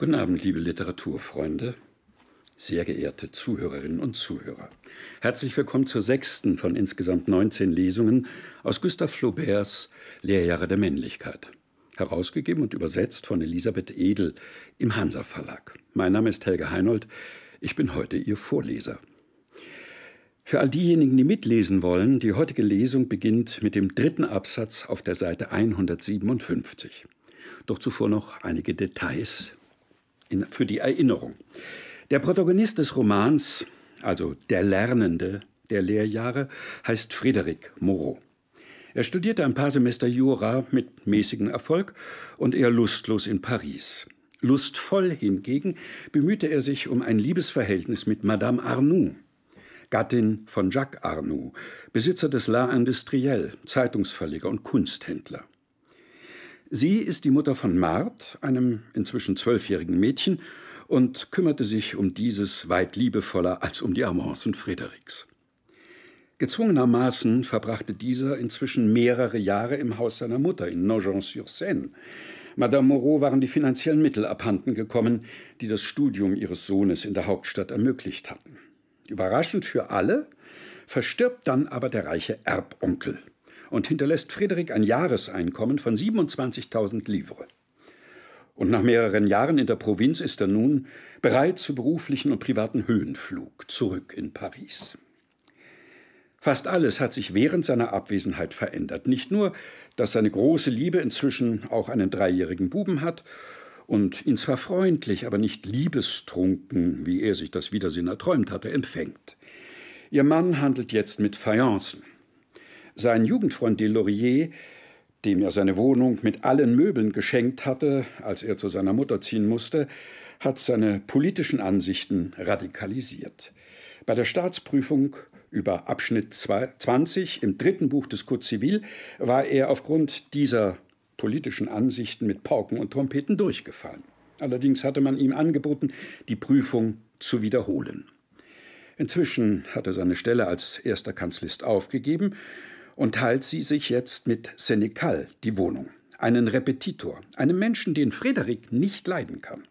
Guten Abend, liebe Literaturfreunde, sehr geehrte Zuhörerinnen und Zuhörer. Herzlich willkommen zur sechsten von insgesamt 19 Lesungen aus Gustav Flauberts Lehrjahre der Männlichkeit. Herausgegeben und übersetzt von Elisabeth Edel im Hansa Verlag. Mein Name ist Helge Heinold. Ich bin heute Ihr Vorleser. Für all diejenigen, die mitlesen wollen, die heutige Lesung beginnt mit dem dritten Absatz auf der Seite 157. Doch zuvor noch einige Details in, für die Erinnerung. Der Protagonist des Romans, also der Lernende der Lehrjahre, heißt Friedrich Moreau. Er studierte ein paar Semester Jura mit mäßigem Erfolg und eher lustlos in Paris. Lustvoll hingegen bemühte er sich um ein Liebesverhältnis mit Madame Arnoux, Gattin von Jacques Arnoux, Besitzer des La Industrielle, Zeitungsverleger und Kunsthändler. Sie ist die Mutter von Mart, einem inzwischen zwölfjährigen Mädchen, und kümmerte sich um dieses weit liebevoller als um die Avancen Frederiks. Gezwungenermaßen verbrachte dieser inzwischen mehrere Jahre im Haus seiner Mutter in Nogent-sur-Seine. Madame Moreau waren die finanziellen Mittel abhanden gekommen, die das Studium ihres Sohnes in der Hauptstadt ermöglicht hatten. Überraschend für alle verstirbt dann aber der reiche Erbonkel und hinterlässt Friedrich ein Jahreseinkommen von 27.000 Livres. Und nach mehreren Jahren in der Provinz ist er nun bereit zu beruflichen und privaten Höhenflug zurück in Paris. Fast alles hat sich während seiner Abwesenheit verändert. Nicht nur, dass seine große Liebe inzwischen auch einen dreijährigen Buben hat und ihn zwar freundlich, aber nicht liebestrunken, wie er sich das Wiedersehen erträumt hatte, empfängt. Ihr Mann handelt jetzt mit Fayencen. Sein Jugendfreund Delorier, dem er seine Wohnung mit allen Möbeln geschenkt hatte, als er zu seiner Mutter ziehen musste, hat seine politischen Ansichten radikalisiert. Bei der Staatsprüfung über Abschnitt 20 im dritten Buch des Code Civil war er aufgrund dieser politischen Ansichten mit Pauken und Trompeten durchgefallen. Allerdings hatte man ihm angeboten, die Prüfung zu wiederholen. Inzwischen hat er seine Stelle als erster Kanzlist aufgegeben und teilt sie sich jetzt mit Senecal die Wohnung, einen Repetitor, einem Menschen, den Frederik nicht leiden kann.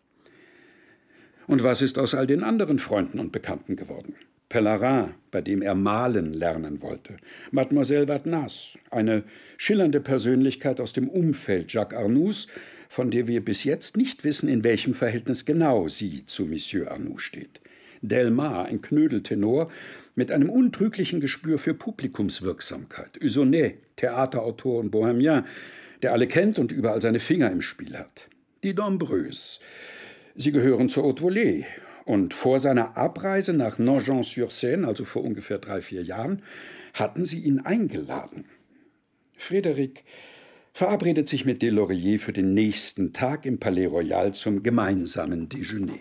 Und was ist aus all den anderen Freunden und Bekannten geworden? Pellerin, bei dem er malen lernen wollte, Mademoiselle Vatnas, eine schillernde Persönlichkeit aus dem Umfeld Jacques Arnous, von der wir bis jetzt nicht wissen, in welchem Verhältnis genau sie zu Monsieur Arnoux steht. Delmar, ein Knödeltenor, mit einem untrüglichen Gespür für Publikumswirksamkeit. Usonet, Theaterautor und Bohemien, der alle kennt und überall seine Finger im Spiel hat. Die Dombreuse. Sie gehören zur Haute Volée. Und vor seiner Abreise nach Nogent-sur-Seine, also vor ungefähr drei, vier Jahren, hatten sie ihn eingeladen. Frédéric verabredet sich mit Delaurier für den nächsten Tag im Palais Royal zum gemeinsamen Déjeuner.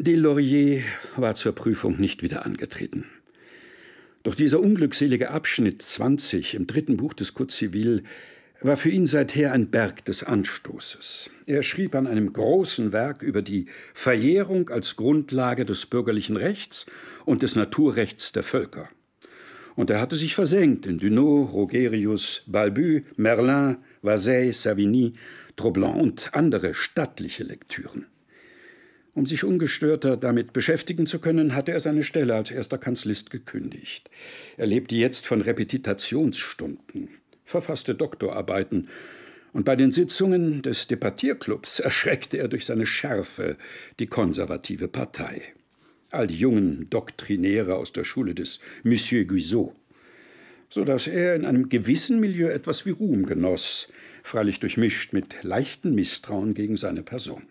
Die Laurier war zur Prüfung nicht wieder angetreten. Doch dieser unglückselige Abschnitt 20 im dritten Buch des Code Civil war für ihn seither ein Berg des Anstoßes. Er schrieb an einem großen Werk über die Verjährung als Grundlage des bürgerlichen Rechts und des Naturrechts der Völker. Und er hatte sich versenkt in Dunod, Rogerius, Balbu, Merlin, Vasey, Savigny, Troblon und andere stattliche Lektüren. Um sich ungestörter damit beschäftigen zu können, hatte er seine Stelle als erster Kanzlist gekündigt. Er lebte jetzt von Repetitationsstunden, verfasste Doktorarbeiten und bei den Sitzungen des Departierclubs erschreckte er durch seine Schärfe die konservative Partei. All die jungen Doktrinäre aus der Schule des Monsieur Guizot. So dass er in einem gewissen Milieu etwas wie Ruhm genoss, freilich durchmischt mit leichten Misstrauen gegen seine Person.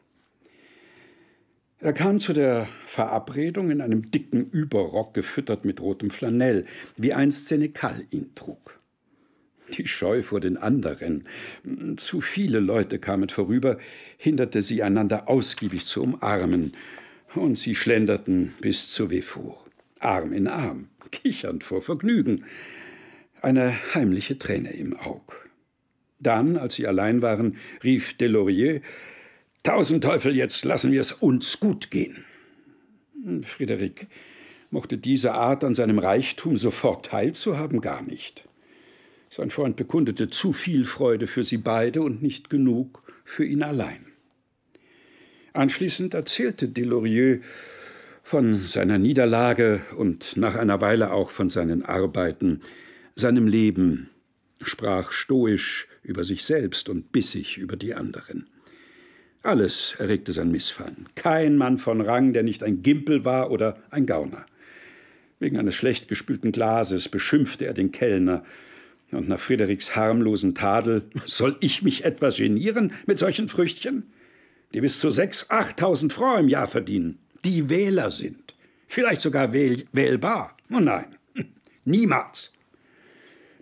Er kam zu der Verabredung in einem dicken Überrock, gefüttert mit rotem Flanell, wie ein Senekal ihn trug. Die Scheu vor den anderen. Zu viele Leute kamen vorüber, hinderte sie einander ausgiebig zu umarmen, und sie schlenderten bis zu Wefour, Arm in Arm, kichernd vor Vergnügen, eine heimliche Träne im Aug. Dann, als sie allein waren, rief Delorier, Tausend Teufel, jetzt lassen wir es uns gut gehen. Friederik mochte diese Art, an seinem Reichtum sofort teilzuhaben, gar nicht. Sein Freund bekundete zu viel Freude für sie beide und nicht genug für ihn allein. Anschließend erzählte Delorieux von seiner Niederlage und nach einer Weile auch von seinen Arbeiten, seinem Leben, sprach stoisch über sich selbst und bissig über die anderen. Alles erregte sein Missfallen. Kein Mann von Rang, der nicht ein Gimpel war oder ein Gauner. Wegen eines schlecht gespülten Glases beschimpfte er den Kellner. Und nach Friedrichs harmlosen Tadel, soll ich mich etwas genieren mit solchen Früchtchen? Die bis zu sechs, achttausend Frau im Jahr verdienen, die Wähler sind. Vielleicht sogar wähl wählbar. Oh nein, niemals.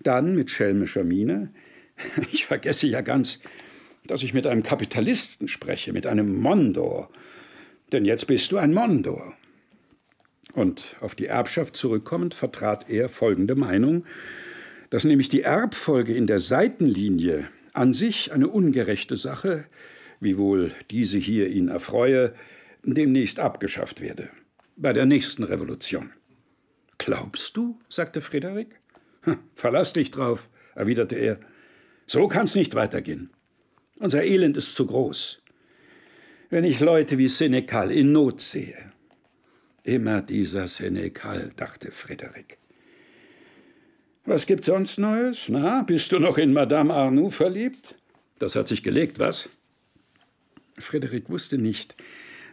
Dann mit schelmischer Miene, ich vergesse ja ganz, dass ich mit einem Kapitalisten spreche, mit einem Mondor. Denn jetzt bist du ein Mondor. Und auf die Erbschaft zurückkommend vertrat er folgende Meinung, dass nämlich die Erbfolge in der Seitenlinie an sich eine ungerechte Sache, wiewohl diese hier ihn erfreue, demnächst abgeschafft werde, bei der nächsten Revolution. Glaubst du? sagte Frederik. Hm, verlass dich drauf, erwiderte er. So kann's nicht weitergehen. Unser Elend ist zu groß. Wenn ich Leute wie Senekal in Not sehe, immer dieser Senekal, dachte Frederik. Was gibt's sonst Neues? Na, bist du noch in Madame Arnoux verliebt? Das hat sich gelegt, was? Frederik wusste nicht,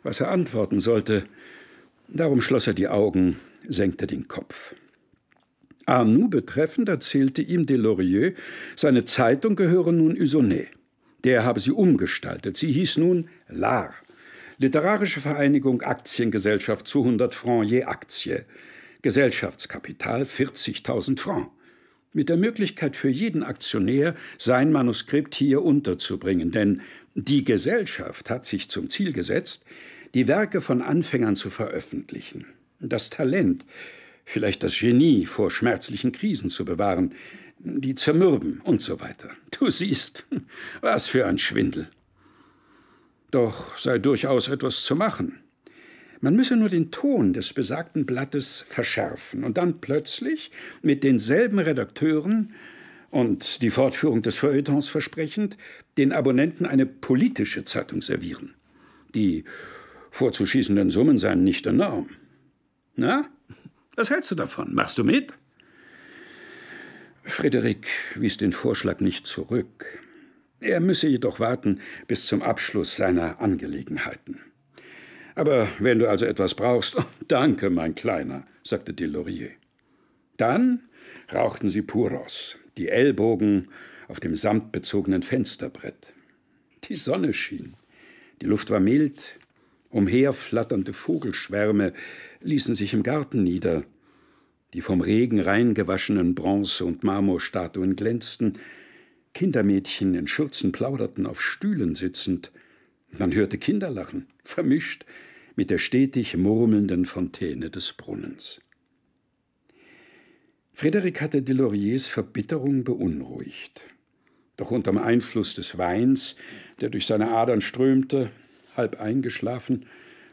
was er antworten sollte. Darum schloss er die Augen, senkte den Kopf. Arnoux betreffend erzählte ihm Delorieux, seine Zeitung gehöre nun Isonnet. Der habe sie umgestaltet. Sie hieß nun LAR, Literarische Vereinigung Aktiengesellschaft zu 100 Franc je Aktie, Gesellschaftskapital 40.000 Franc, mit der Möglichkeit für jeden Aktionär, sein Manuskript hier unterzubringen, denn die Gesellschaft hat sich zum Ziel gesetzt, die Werke von Anfängern zu veröffentlichen, das Talent, vielleicht das Genie vor schmerzlichen Krisen zu bewahren, die zermürben und so weiter. Du siehst, was für ein Schwindel. Doch sei durchaus etwas zu machen. Man müsse nur den Ton des besagten Blattes verschärfen und dann plötzlich mit denselben Redakteuren und die Fortführung des Feuilletons versprechend den Abonnenten eine politische Zeitung servieren. Die vorzuschießenden Summen seien nicht enorm. Na, was hältst du davon? Machst du mit? Frederik wies den Vorschlag nicht zurück. Er müsse jedoch warten bis zum Abschluss seiner Angelegenheiten. Aber wenn du also etwas brauchst, oh, danke, mein Kleiner, sagte Delorier. Dann rauchten sie Puros, die Ellbogen auf dem samtbezogenen Fensterbrett. Die Sonne schien, die Luft war mild, umherflatternde Vogelschwärme ließen sich im Garten nieder, die vom Regen reingewaschenen Bronze- und Marmorstatuen glänzten, Kindermädchen in Schürzen plauderten, auf Stühlen sitzend. Man hörte Kinderlachen, vermischt mit der stetig murmelnden Fontäne des Brunnens. Frederick hatte Deloriers Verbitterung beunruhigt. Doch unterm Einfluss des Weins, der durch seine Adern strömte, halb eingeschlafen,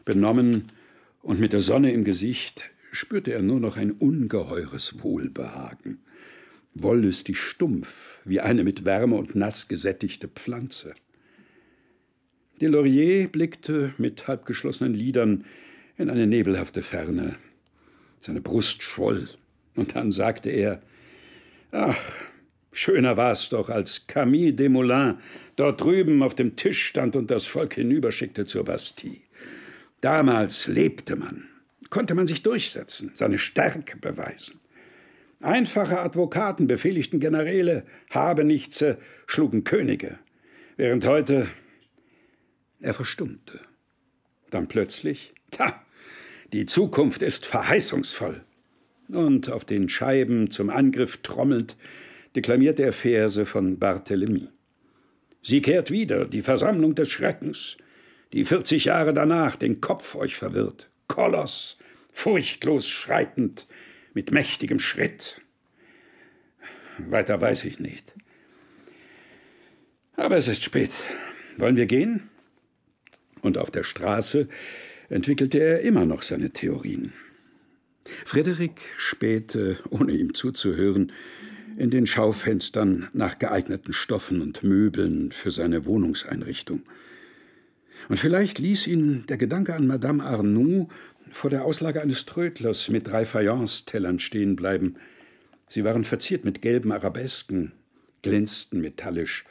benommen und mit der Sonne im Gesicht, spürte er nur noch ein ungeheures Wohlbehagen. Wollüstig stumpf, wie eine mit Wärme und Nass gesättigte Pflanze. Delorier blickte mit halbgeschlossenen Lidern in eine nebelhafte Ferne. Seine Brust schwoll, und dann sagte er: Ach, schöner war's doch, als Camille Desmoulins dort drüben auf dem Tisch stand und das Volk hinüberschickte zur Bastille. Damals lebte man konnte man sich durchsetzen, seine Stärke beweisen. Einfache Advokaten, befehligten Generäle, Habenichtse, äh, schlugen Könige, während heute er verstummte. Dann plötzlich, ta, die Zukunft ist verheißungsvoll. Und auf den Scheiben zum Angriff trommelnd, deklamierte er Verse von Barthélemy. Sie kehrt wieder, die Versammlung des Schreckens, die 40 Jahre danach den Kopf euch verwirrt. Koloss, furchtlos schreitend, mit mächtigem Schritt. Weiter weiß ich nicht. Aber es ist spät. Wollen wir gehen? Und auf der Straße entwickelte er immer noch seine Theorien. Frederik spähte, äh, ohne ihm zuzuhören, in den Schaufenstern nach geeigneten Stoffen und Möbeln für seine Wohnungseinrichtung. Und vielleicht ließ ihn der Gedanke an Madame Arnoux vor der Auslage eines Trödlers mit drei Fayence-Tellern stehen bleiben. Sie waren verziert mit gelben Arabesken, glänzten metallisch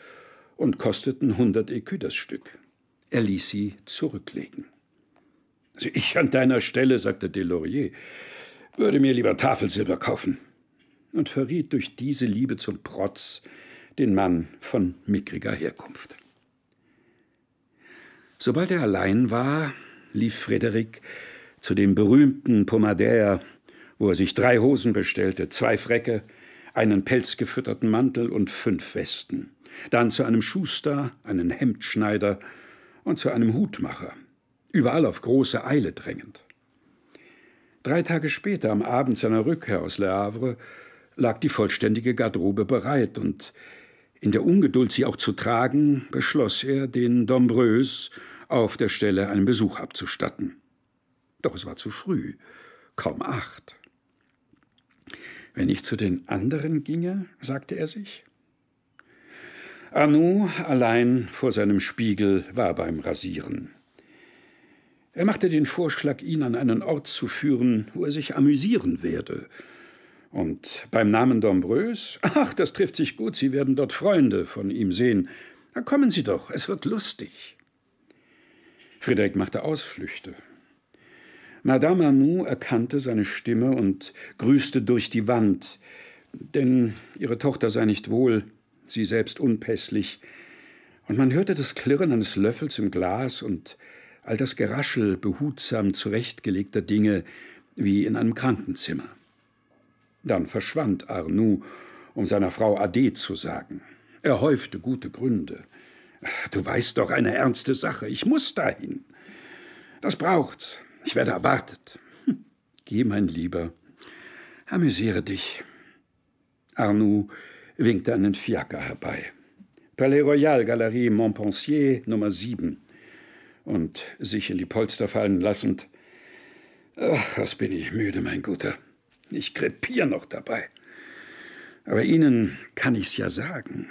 und kosteten 100 Écus das Stück. Er ließ sie zurücklegen. Also ich an deiner Stelle, sagte Delaurier, würde mir lieber Tafelsilber kaufen und verriet durch diese Liebe zum Protz den Mann von mickriger Herkunft. Sobald er allein war, lief Frederik zu dem berühmten Pomadaire, wo er sich drei Hosen bestellte, zwei Fräcke, einen pelzgefütterten Mantel und fünf Westen, dann zu einem Schuster, einen Hemdschneider und zu einem Hutmacher, überall auf große Eile drängend. Drei Tage später, am Abend seiner Rückkehr aus Le Havre, lag die vollständige Garderobe bereit und in der Ungeduld, sie auch zu tragen, beschloss er, den Dombreuse, auf der Stelle einen Besuch abzustatten. Doch es war zu früh, kaum acht. Wenn ich zu den anderen ginge, sagte er sich. Arnoux allein vor seinem Spiegel war beim Rasieren. Er machte den Vorschlag, ihn an einen Ort zu führen, wo er sich amüsieren werde. Und beim Namen Dombreus, ach, das trifft sich gut, Sie werden dort Freunde von ihm sehen. Na, kommen Sie doch, es wird lustig. Friedrich machte Ausflüchte. Madame Anou erkannte seine Stimme und grüßte durch die Wand, denn ihre Tochter sei nicht wohl, sie selbst unpässlich, und man hörte das Klirren eines Löffels im Glas und all das Geraschel behutsam zurechtgelegter Dinge wie in einem Krankenzimmer. Dann verschwand Arnoux, um seiner Frau Ade zu sagen. Er häufte gute Gründe. Du weißt doch, eine ernste Sache. Ich muss dahin. Das braucht's. Ich werde erwartet. Hm. Geh, mein Lieber. Amüsiere dich. Arnoux winkte einen Fiaker herbei. Palais Royal, Galerie Montpensier, Nummer 7. Und sich in die Polster fallen lassend. Ach, was bin ich müde, mein Guter. Ich krepier noch dabei. Aber Ihnen kann ich's ja sagen.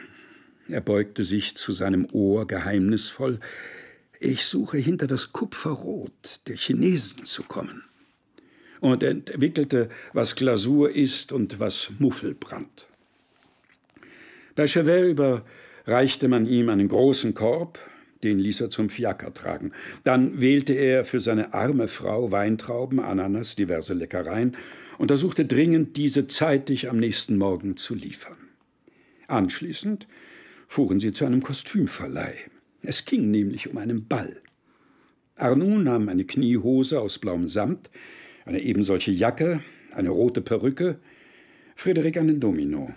Er beugte sich zu seinem Ohr geheimnisvoll. Ich suche hinter das Kupferrot der Chinesen zu kommen. Und entwickelte, was Glasur ist und was Muffelbrand. Bei Chevet überreichte man ihm einen großen Korb, den ließ er zum Fiaker tragen. Dann wählte er für seine arme Frau Weintrauben, Ananas, diverse Leckereien und ersuchte dringend, diese zeitig am nächsten Morgen zu liefern. Anschließend fuhren sie zu einem Kostümverleih. Es ging nämlich um einen Ball. Arnaud nahm eine Kniehose aus blauem Samt, eine ebensolche Jacke, eine rote Perücke, Frederik einen Domino.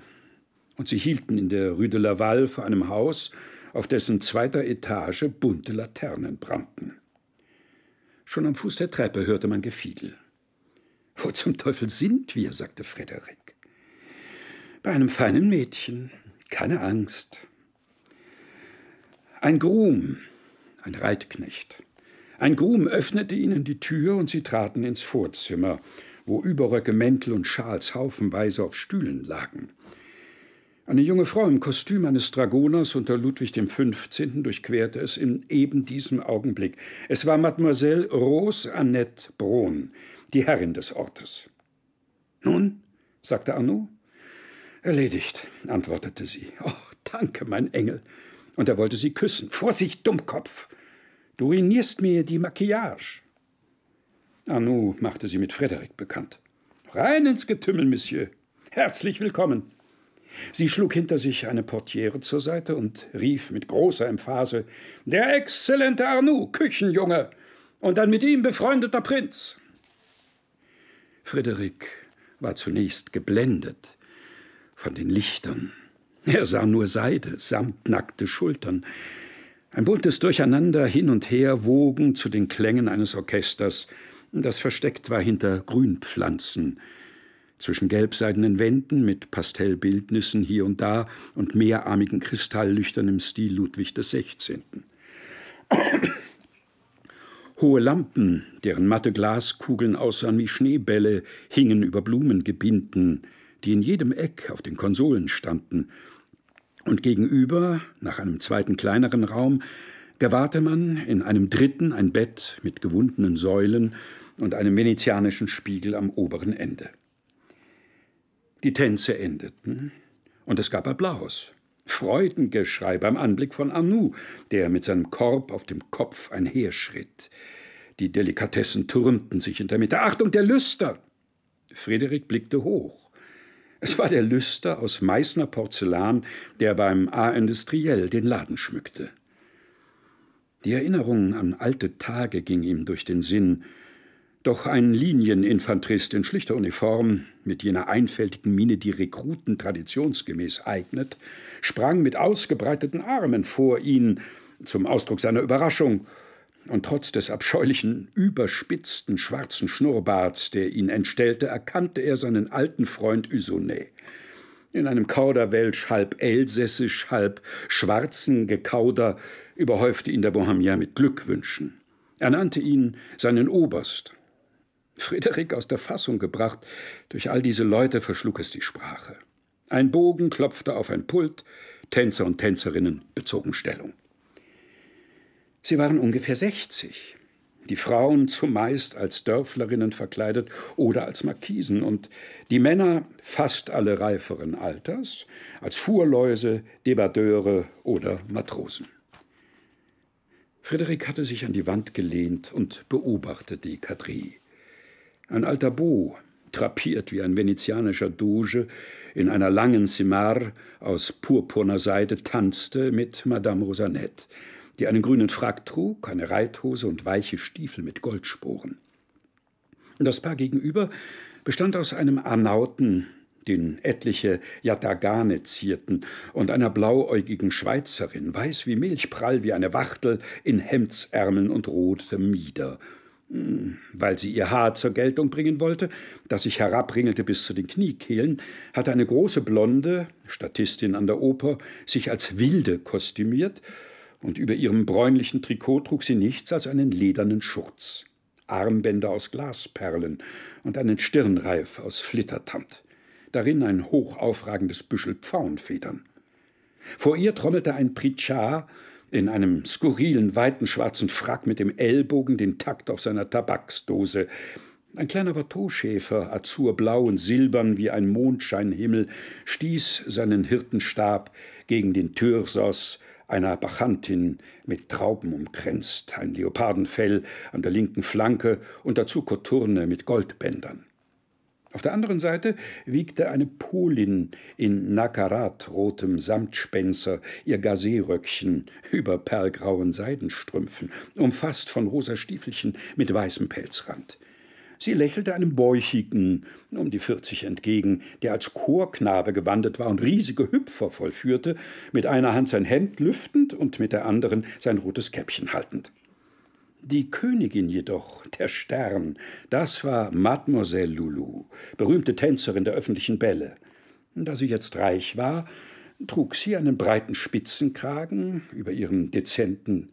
Und sie hielten in der Rue de Laval vor einem Haus, auf dessen zweiter Etage bunte Laternen brannten. Schon am Fuß der Treppe hörte man Gefiedel. Wo zum Teufel sind wir? sagte Frederik. Bei einem feinen Mädchen. Keine Angst. Ein Grum, ein Reitknecht. Ein Grum öffnete ihnen die Tür und sie traten ins Vorzimmer, wo Überröcke, Mäntel und Schals haufenweise auf Stühlen lagen. Eine junge Frau im Kostüm eines Dragoners unter Ludwig XV. durchquerte es in eben diesem Augenblick. Es war Mademoiselle Rose Annette Brohn, die Herrin des Ortes. Nun, sagte Arnaud. Erledigt, antwortete sie. Oh, danke, mein Engel und er wollte sie küssen. Vorsicht, Dummkopf! Du ruinierst mir die Maquillage. Arnoux machte sie mit Frederik bekannt. Rein ins Getümmel, Monsieur. Herzlich willkommen. Sie schlug hinter sich eine Portiere zur Seite und rief mit großer Emphase: Der exzellente Arnoux, Küchenjunge! Und ein mit ihm befreundeter Prinz! Frederik war zunächst geblendet von den Lichtern er sah nur Seide samt nackte Schultern. Ein buntes Durcheinander hin und her wogen zu den Klängen eines Orchesters, das versteckt war hinter Grünpflanzen. Zwischen gelbseidenen Wänden mit Pastellbildnissen hier und da und mehrarmigen Kristalllüchtern im Stil Ludwig XVI. Hohe Lampen, deren matte Glaskugeln aussahen wie Schneebälle, hingen über Blumengebinden die in jedem Eck auf den Konsolen standen, und gegenüber, nach einem zweiten kleineren Raum, gewahrte man in einem dritten ein Bett mit gewundenen Säulen und einem venezianischen Spiegel am oberen Ende. Die Tänze endeten und es gab Applaus. Freudengeschrei beim Anblick von Anu, der mit seinem Korb auf dem Kopf einherschritt. Die Delikatessen türmten sich in der Mitte. Achtung, der Lüster! Frederik blickte hoch. Es war der Lüster aus Meißner Porzellan, der beim A. Industriell den Laden schmückte. Die Erinnerung an alte Tage ging ihm durch den Sinn. Doch ein Linieninfanterist in schlichter Uniform, mit jener einfältigen Miene, die Rekruten traditionsgemäß eignet, sprang mit ausgebreiteten Armen vor ihn, zum Ausdruck seiner Überraschung und trotz des abscheulichen, überspitzten schwarzen Schnurrbarts, der ihn entstellte, erkannte er seinen alten Freund Ysonet. In einem Kauderwelsch, halb elsässisch, halb schwarzen Gekauder überhäufte ihn der Bohemian mit Glückwünschen. Er nannte ihn seinen Oberst. Friederik aus der Fassung gebracht, durch all diese Leute verschlug es die Sprache. Ein Bogen klopfte auf ein Pult, Tänzer und Tänzerinnen bezogen Stellung. Sie waren ungefähr 60. Die Frauen zumeist als Dörflerinnen verkleidet oder als Markisen und die Männer fast alle reiferen Alters, als Fuhrläuse, Debardeure oder Matrosen. Frederik hatte sich an die Wand gelehnt und beobachtete die Kadrie. Ein alter Bo, trapiert wie ein venezianischer Doge, in einer langen Simar aus purpurner Seide tanzte mit Madame Rosanette die einen grünen Frack trug, eine Reithose und weiche Stiefel mit Goldsporen. Das Paar gegenüber bestand aus einem Arnauten, den etliche Jatagane zierten, und einer blauäugigen Schweizerin, weiß wie Milch, prall wie eine Wachtel, in Hemdsärmeln und rotem Mieder. Hm, weil sie ihr Haar zur Geltung bringen wollte, das sich herabringelte bis zu den Kniekehlen, hatte eine große Blonde, Statistin an der Oper, sich als Wilde kostümiert und über ihrem bräunlichen Trikot trug sie nichts als einen ledernen Schurz, Armbänder aus Glasperlen und einen Stirnreif aus Flittertand, darin ein hochaufragendes Büschel Pfauenfedern. Vor ihr trommelte ein Pritschar in einem skurrilen, weiten schwarzen Frack mit dem Ellbogen den Takt auf seiner Tabaksdose, ein kleiner Watteauschäfer, azurblau und silbern wie ein Mondscheinhimmel, stieß seinen Hirtenstab gegen den Thyrsos einer Bachantin mit Trauben umkränzt, ein Leopardenfell an der linken Flanke und dazu Koturne mit Goldbändern. Auf der anderen Seite wiegte eine Polin in nakarat-rotem Samtspenzer ihr Gazeröckchen über perlgrauen Seidenstrümpfen, umfasst von rosa Stiefelchen mit weißem Pelzrand. Sie lächelte einem Bäuchigen um die 40 entgegen, der als Chorknabe gewandet war und riesige Hüpfer vollführte, mit einer Hand sein Hemd lüftend und mit der anderen sein rotes Käppchen haltend. Die Königin jedoch, der Stern, das war Mademoiselle Lulu, berühmte Tänzerin der öffentlichen Bälle. Da sie jetzt reich war, trug sie einen breiten Spitzenkragen über, ihrem dezenten,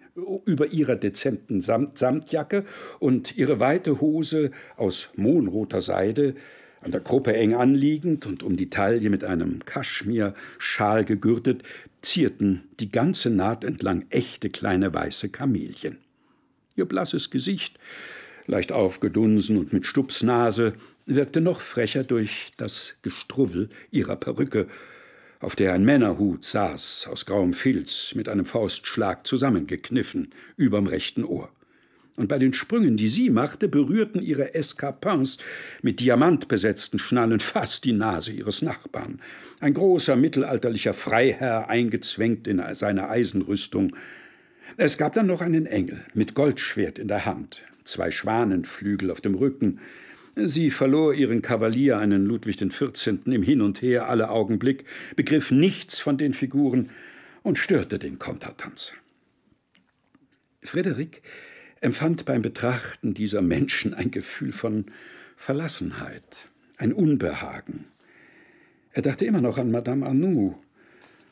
über ihrer dezenten Samt Samtjacke und ihre weite Hose aus mohnroter Seide, an der Gruppe eng anliegend und um die Taille mit einem Kaschmirschal gegürtet, zierten die ganze Naht entlang echte kleine weiße Kamelchen. Ihr blasses Gesicht, leicht aufgedunsen und mit Stupsnase, wirkte noch frecher durch das Gestruwel ihrer Perücke, auf der ein Männerhut saß, aus grauem Filz, mit einem Faustschlag zusammengekniffen, überm rechten Ohr. Und bei den Sprüngen, die sie machte, berührten ihre Escarpins mit diamantbesetzten Schnallen fast die Nase ihres Nachbarn. Ein großer mittelalterlicher Freiherr, eingezwängt in seine Eisenrüstung. Es gab dann noch einen Engel mit Goldschwert in der Hand, zwei Schwanenflügel auf dem Rücken, Sie verlor ihren Kavalier, einen Ludwig XIV., im Hin und Her alle Augenblick, begriff nichts von den Figuren und störte den Kontertanz. Frederik empfand beim Betrachten dieser Menschen ein Gefühl von Verlassenheit, ein Unbehagen. Er dachte immer noch an Madame Arnoux,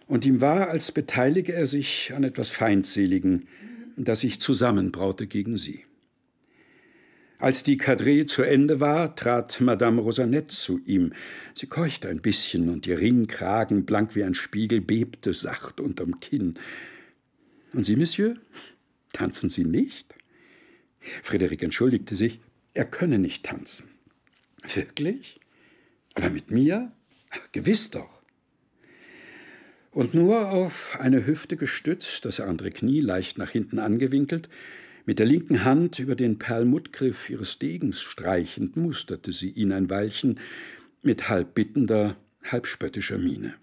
und ihm war, als beteilige er sich an etwas Feindseligen, das sich zusammenbraute gegen sie. Als die Cadrille zu Ende war, trat Madame Rosanette zu ihm. Sie keuchte ein bisschen und ihr Ringkragen, blank wie ein Spiegel, bebte sacht unterm Kinn. Und Sie, Monsieur, tanzen Sie nicht? Frederik entschuldigte sich, er könne nicht tanzen. Wirklich? Aber mit mir? Ach, gewiss doch. Und nur auf eine Hüfte gestützt, das andere Knie leicht nach hinten angewinkelt, mit der linken Hand über den Perlmuttgriff ihres Degens streichend musterte sie ihn ein Weilchen mit halb bittender, halb spöttischer Miene.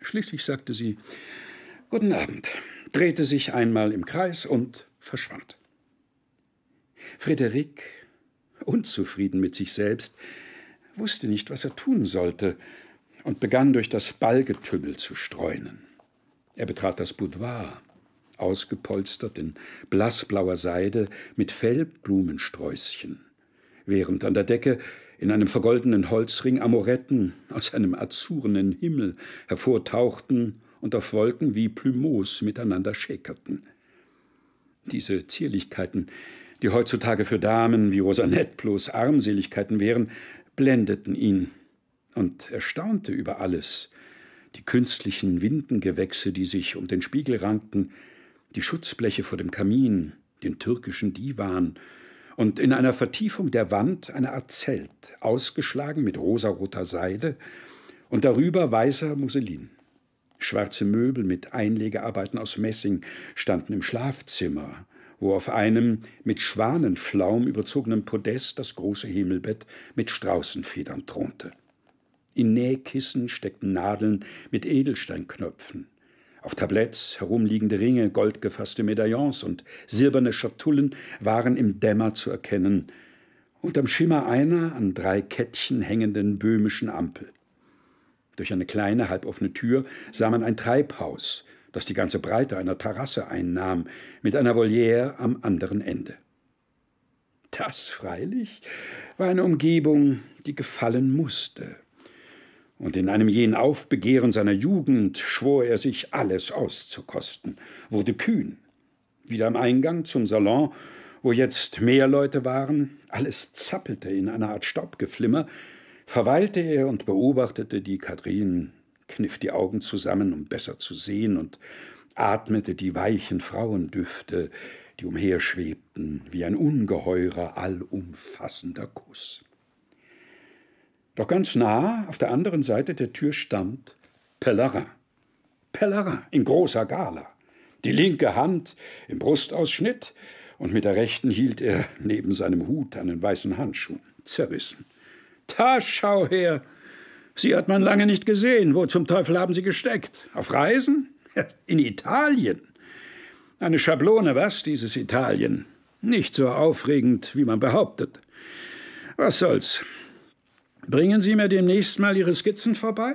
Schließlich sagte sie Guten Abend, drehte sich einmal im Kreis und verschwand. Frederik, unzufrieden mit sich selbst, wusste nicht, was er tun sollte und begann durch das Ballgetümmel zu streunen. Er betrat das Boudoir, ausgepolstert in blassblauer Seide mit Fellblumensträußchen, während an der Decke in einem vergoldenen Holzring Amoretten aus einem azurenen Himmel hervortauchten und auf Wolken wie Plumeaus miteinander schäkerten. Diese Zierlichkeiten, die heutzutage für Damen wie Rosanette bloß Armseligkeiten wären, blendeten ihn und erstaunte über alles, die künstlichen Windengewächse, die sich um den Spiegel rankten, die Schutzbleche vor dem Kamin, den türkischen Divan und in einer Vertiefung der Wand eine Art Zelt, ausgeschlagen mit rosaroter Seide und darüber weißer Musselin. Schwarze Möbel mit Einlegearbeiten aus Messing standen im Schlafzimmer, wo auf einem mit Schwanenflaum überzogenen Podest das große Himmelbett mit Straußenfedern thronte. In Nähkissen steckten Nadeln mit Edelsteinknöpfen. Auf Tabletts herumliegende Ringe, goldgefasste Medaillons und silberne Schatullen waren im Dämmer zu erkennen, unterm Schimmer einer an drei Kettchen hängenden böhmischen Ampel. Durch eine kleine, halboffene Tür sah man ein Treibhaus, das die ganze Breite einer Terrasse einnahm, mit einer Voliere am anderen Ende. Das freilich war eine Umgebung, die gefallen musste und in einem jenen Aufbegehren seiner Jugend schwor er sich, alles auszukosten, wurde kühn. Wieder am Eingang zum Salon, wo jetzt mehr Leute waren, alles zappelte in einer Art Staubgeflimmer, verweilte er und beobachtete die Kathrin, kniff die Augen zusammen, um besser zu sehen, und atmete die weichen Frauendüfte, die umherschwebten, wie ein ungeheurer, allumfassender Kuss. Doch ganz nah auf der anderen Seite der Tür stand Pellerin. Pellerin in großer Gala. Die linke Hand im Brustausschnitt und mit der rechten hielt er neben seinem Hut einen weißen Handschuh, zerrissen. Da schau her! Sie hat man lange nicht gesehen. Wo zum Teufel haben Sie gesteckt? Auf Reisen? In Italien. Eine Schablone, was, dieses Italien? Nicht so aufregend, wie man behauptet. Was soll's? Bringen Sie mir demnächst mal Ihre Skizzen vorbei?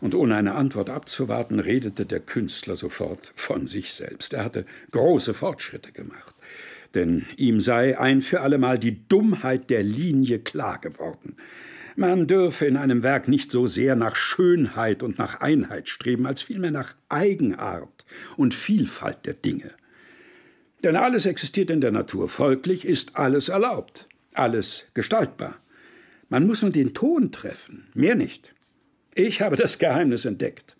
Und ohne eine Antwort abzuwarten, redete der Künstler sofort von sich selbst. Er hatte große Fortschritte gemacht, denn ihm sei ein für allemal die Dummheit der Linie klar geworden. Man dürfe in einem Werk nicht so sehr nach Schönheit und nach Einheit streben, als vielmehr nach Eigenart und Vielfalt der Dinge. Denn alles existiert in der Natur, folglich ist alles erlaubt, alles gestaltbar. Man muss nur den Ton treffen, mehr nicht. Ich habe das Geheimnis entdeckt.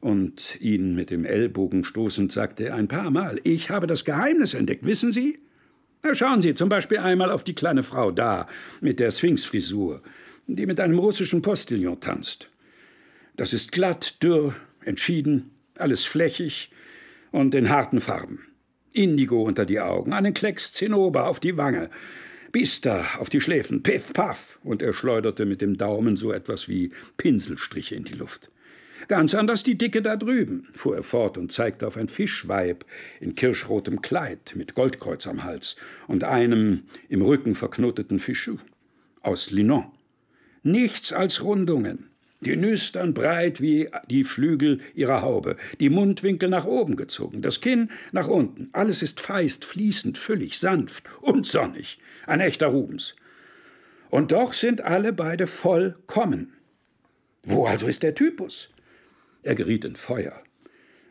Und ihn mit dem Ellbogen stoßend sagte er ein paar Mal, ich habe das Geheimnis entdeckt, wissen Sie? Na, schauen Sie zum Beispiel einmal auf die kleine Frau da mit der Sphinxfrisur, die mit einem russischen Postillon tanzt. Das ist glatt, dürr, entschieden, alles flächig und in harten Farben. Indigo unter die Augen, einen Klecks Zinnober auf die Wange, Biester auf die Schläfen, piff, paff, und er schleuderte mit dem Daumen so etwas wie Pinselstriche in die Luft. Ganz anders die Dicke da drüben, fuhr er fort und zeigte auf ein Fischweib in kirschrotem Kleid mit Goldkreuz am Hals und einem im Rücken verknoteten Fischu aus Linon. Nichts als Rundungen die Nüstern breit wie die Flügel ihrer Haube, die Mundwinkel nach oben gezogen, das Kinn nach unten. Alles ist feist, fließend, füllig, sanft und sonnig. Ein echter Rubens. Und doch sind alle beide vollkommen. Wo also ist der Typus? Er geriet in Feuer.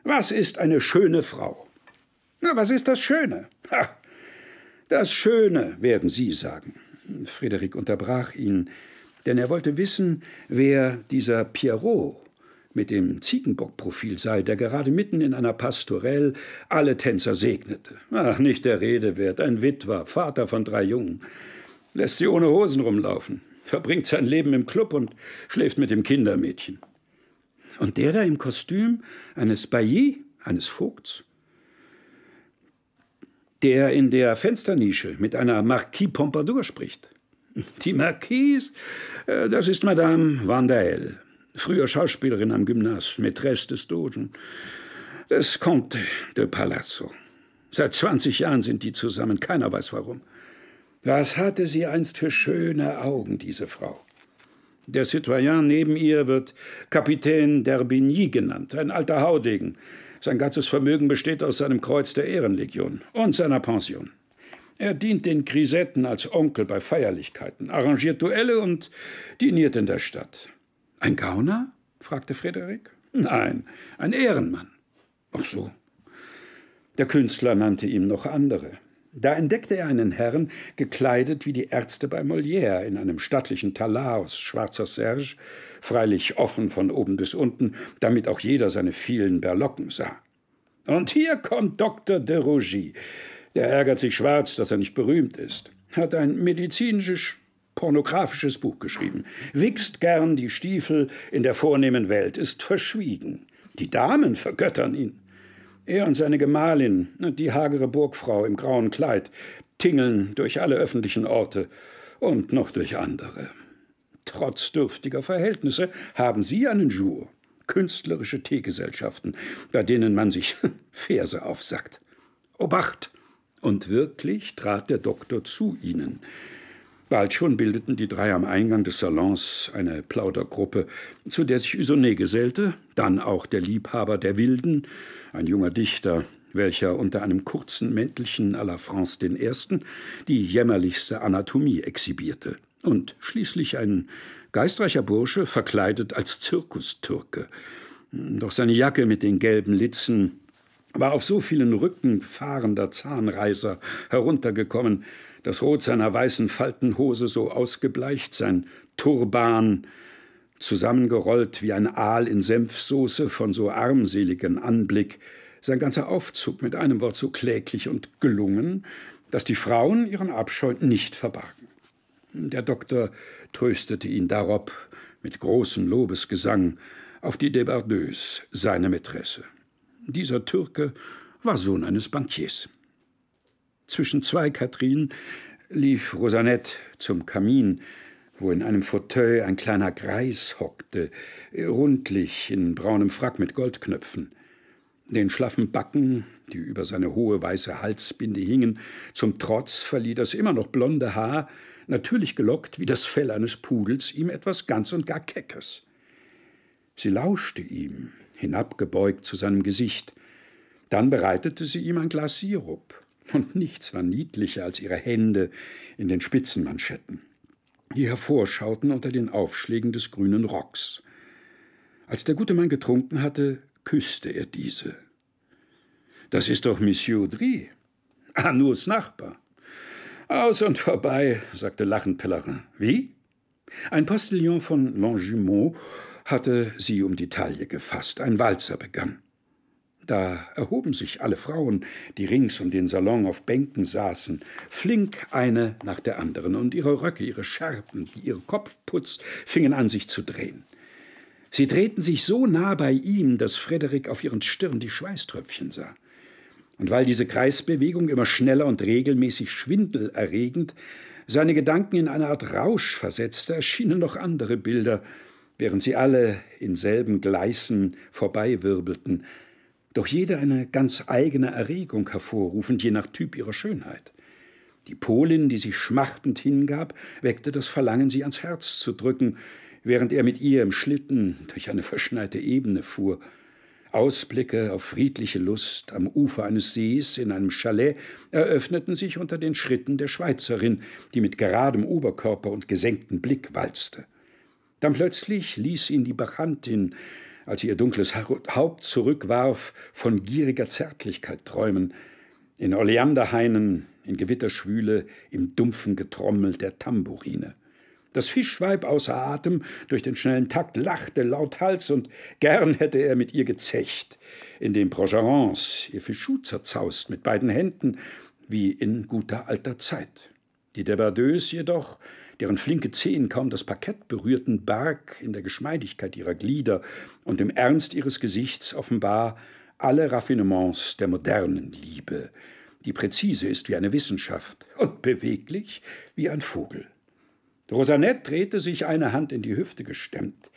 Was ist eine schöne Frau? Na, was ist das Schöne? Ha, das Schöne, werden Sie sagen. Friederik unterbrach ihn, denn er wollte wissen, wer dieser Pierrot mit dem Ziegenbockprofil sei, der gerade mitten in einer Pastorelle alle Tänzer segnete. Ach, nicht der Rede wert, ein Witwer, Vater von drei Jungen, lässt sie ohne Hosen rumlaufen, verbringt sein Leben im Club und schläft mit dem Kindermädchen. Und der da im Kostüm eines Bailly, eines Vogts, der in der Fensternische mit einer Marquis Pompadour spricht die Marquise, äh, das ist Madame Vandael, früher Schauspielerin am Gymnasium, Maitresse des Dogen, des Comte de Palazzo. Seit 20 Jahren sind die zusammen, keiner weiß warum. Was hatte sie einst für schöne Augen, diese Frau. Der Citoyen neben ihr wird Kapitän d'Herbigny genannt, ein alter Haudegen. Sein ganzes Vermögen besteht aus seinem Kreuz der Ehrenlegion und seiner Pension. Er dient den Grisetten als Onkel bei Feierlichkeiten, arrangiert Duelle und diniert in der Stadt. Ein Gauner? fragte Frederik. Nein, ein Ehrenmann. Ach so. Der Künstler nannte ihm noch andere. Da entdeckte er einen Herrn, gekleidet wie die Ärzte bei Molière, in einem stattlichen Talar aus schwarzer Serge, freilich offen von oben bis unten, damit auch jeder seine vielen Berlocken sah. Und hier kommt Dr. de Rougy. Der ärgert sich schwarz, dass er nicht berühmt ist. Hat ein medizinisch pornografisches Buch geschrieben, wichst gern die Stiefel in der vornehmen Welt, ist verschwiegen. Die Damen vergöttern ihn. Er und seine Gemahlin, die hagere Burgfrau im grauen Kleid, tingeln durch alle öffentlichen Orte und noch durch andere. Trotz dürftiger Verhältnisse haben sie einen Jour, künstlerische Teegesellschaften, bei denen man sich Verse aufsackt. Obacht! Und wirklich trat der Doktor zu ihnen. Bald schon bildeten die drei am Eingang des Salons eine Plaudergruppe, zu der sich Isonnet gesellte, dann auch der Liebhaber der Wilden, ein junger Dichter, welcher unter einem kurzen Mäntelchen à la France I. die jämmerlichste Anatomie exhibierte, und schließlich ein geistreicher Bursche, verkleidet als Zirkustürke. Doch seine Jacke mit den gelben Litzen war auf so vielen Rücken fahrender Zahnreiser heruntergekommen, das Rot seiner weißen Faltenhose so ausgebleicht, sein Turban zusammengerollt wie ein Aal in Senfsoße von so armseligem Anblick, sein ganzer Aufzug mit einem Wort so kläglich und gelungen, dass die Frauen ihren Abscheu nicht verbargen. Der Doktor tröstete ihn darob mit großem Lobesgesang auf die Debardeuse, seine Mätresse. Dieser Türke war Sohn eines Bankiers. Zwischen zwei Katrinen lief Rosanette zum Kamin, wo in einem Fauteuil ein kleiner Greis hockte, rundlich in braunem Frack mit Goldknöpfen. Den schlaffen Backen, die über seine hohe weiße Halsbinde hingen, zum Trotz verlieh das immer noch blonde Haar, natürlich gelockt wie das Fell eines Pudels, ihm etwas ganz und gar Keckes. Sie lauschte ihm, hinabgebeugt zu seinem Gesicht. Dann bereitete sie ihm ein Glas Sirup, und nichts war niedlicher als ihre Hände in den Spitzenmanschetten, die hervorschauten unter den Aufschlägen des grünen Rocks. Als der gute Mann getrunken hatte, küßte er diese. Das ist doch Monsieur Audry, Anus Nachbar. Aus und vorbei, sagte lachend Pellerin. Wie? Ein Postillon von Longjumeau hatte sie um die Taille gefasst, ein Walzer begann. Da erhoben sich alle Frauen, die rings um den Salon auf Bänken saßen, flink eine nach der anderen, und ihre Röcke, ihre Schärpen, ihr Kopfputz fingen an, sich zu drehen. Sie drehten sich so nah bei ihm, dass Frederik auf ihren Stirn die Schweißtröpfchen sah. Und weil diese Kreisbewegung immer schneller und regelmäßig schwindelerregend seine Gedanken in eine Art Rausch versetzte, erschienen noch andere Bilder – während sie alle in selben Gleisen vorbeiwirbelten, doch jede eine ganz eigene Erregung hervorrufend, je nach Typ ihrer Schönheit. Die Polin, die sich schmachtend hingab, weckte das Verlangen, sie ans Herz zu drücken, während er mit ihr im Schlitten durch eine verschneite Ebene fuhr. Ausblicke auf friedliche Lust am Ufer eines Sees in einem Chalet eröffneten sich unter den Schritten der Schweizerin, die mit geradem Oberkörper und gesenktem Blick walzte. Dann plötzlich ließ ihn die Bacchantin, als sie ihr dunkles Haupt zurückwarf, von gieriger Zärtlichkeit träumen. In Oleanderhainen, in Gewitterschwüle, im dumpfen Getrommel der Tamburine. Das Fischweib außer Atem durch den schnellen Takt lachte laut Hals und gern hätte er mit ihr gezecht, indem Progerons ihr Fischut zerzaust mit beiden Händen, wie in guter alter Zeit. Die Debardeuse jedoch deren flinke Zehen kaum das Parkett berührten, barg in der Geschmeidigkeit ihrer Glieder und im Ernst ihres Gesichts offenbar alle Raffinements der modernen Liebe, die präzise ist wie eine Wissenschaft und beweglich wie ein Vogel. Rosanette drehte sich eine Hand in die Hüfte gestemmt.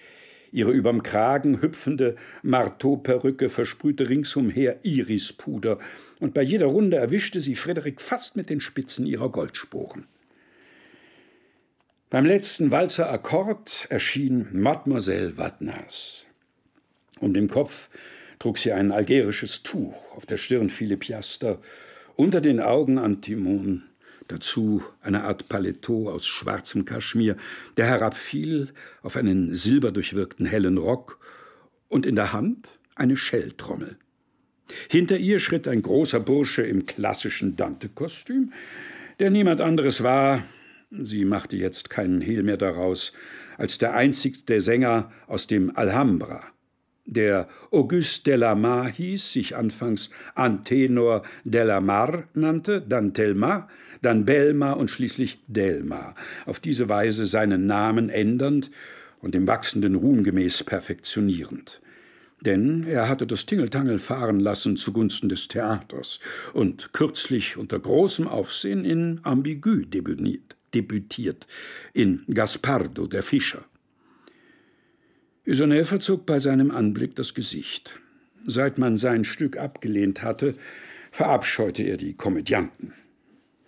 Ihre überm Kragen hüpfende Marteau-Perücke versprühte ringsumher Irispuder, und bei jeder Runde erwischte sie Frederik fast mit den Spitzen ihrer Goldsporen. Beim letzten Walzer Akkord erschien Mademoiselle Wadnas. Um den Kopf trug sie ein algerisches Tuch, auf der Stirn viele Piaster, unter den Augen Antimon, dazu eine Art Paletot aus schwarzem Kaschmir, der herabfiel auf einen silberdurchwirkten hellen Rock und in der Hand eine Schelltrommel. Hinter ihr schritt ein großer Bursche im klassischen Dante-Kostüm, der niemand anderes war Sie machte jetzt keinen Hehl mehr daraus, als der einzigste Sänger aus dem Alhambra. Der Auguste de la Mar hieß, sich anfangs Antenor de la Mar nannte, dann Telma, dann Belma und schließlich Delma, auf diese Weise seinen Namen ändernd und dem wachsenden Ruhm gemäß perfektionierend. Denn er hatte das Tingeltangel fahren lassen zugunsten des Theaters und kürzlich unter großem Aufsehen in Ambigu debütiert debütiert in Gaspardo der Fischer. Isonel verzog bei seinem Anblick das Gesicht. Seit man sein Stück abgelehnt hatte, verabscheute er die Komödianten.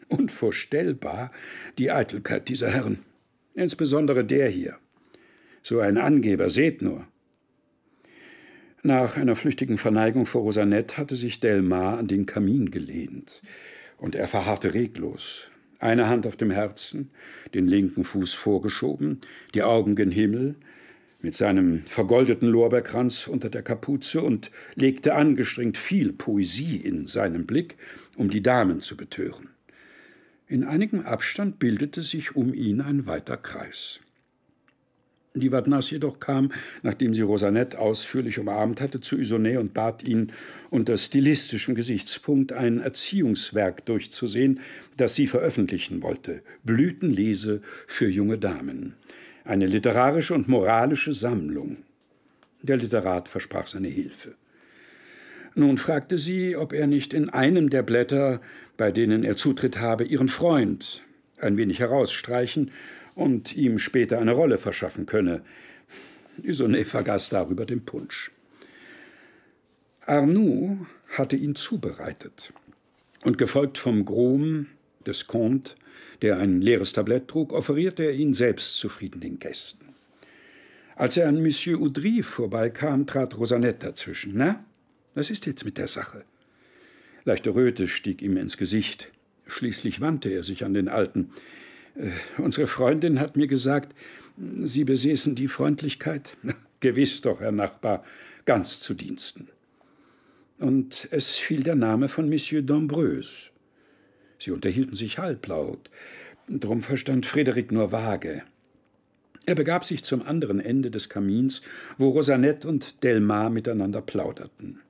Unvorstellbar die Eitelkeit dieser Herren, insbesondere der hier. So ein Angeber, seht nur. Nach einer flüchtigen Verneigung vor Rosanette hatte sich Delmar an den Kamin gelehnt, und er verharrte reglos, eine Hand auf dem Herzen, den linken Fuß vorgeschoben, die Augen gen Himmel, mit seinem vergoldeten Lorbeerkranz unter der Kapuze und legte angestrengt viel Poesie in seinen Blick, um die Damen zu betören. In einigem Abstand bildete sich um ihn ein weiter Kreis. Die Livadnas jedoch kam, nachdem sie Rosanette ausführlich umarmt hatte, zu Isonet und bat ihn, unter stilistischem Gesichtspunkt ein Erziehungswerk durchzusehen, das sie veröffentlichen wollte: Blütenlese für junge Damen. Eine literarische und moralische Sammlung. Der Literat versprach seine Hilfe. Nun fragte sie, ob er nicht in einem der Blätter, bei denen er Zutritt habe, ihren Freund ein wenig herausstreichen und ihm später eine Rolle verschaffen könne. Isonnet vergaß darüber den Punsch. Arnoux hatte ihn zubereitet und gefolgt vom Grom des Comte, der ein leeres Tablett trug, offerierte er ihn selbstzufrieden den Gästen. Als er an Monsieur Audry vorbeikam, trat Rosanette dazwischen. Na, was ist jetzt mit der Sache? Leichte Röte stieg ihm ins Gesicht. Schließlich wandte er sich an den Alten. Äh, unsere Freundin hat mir gesagt, Sie besäßen die Freundlichkeit. Gewiss doch, Herr Nachbar, ganz zu Diensten. Und es fiel der Name von Monsieur d'Ambreuse. Sie unterhielten sich halblaut, drum verstand Friederik nur vage. Er begab sich zum anderen Ende des Kamins, wo Rosanette und Delmar miteinander plauderten.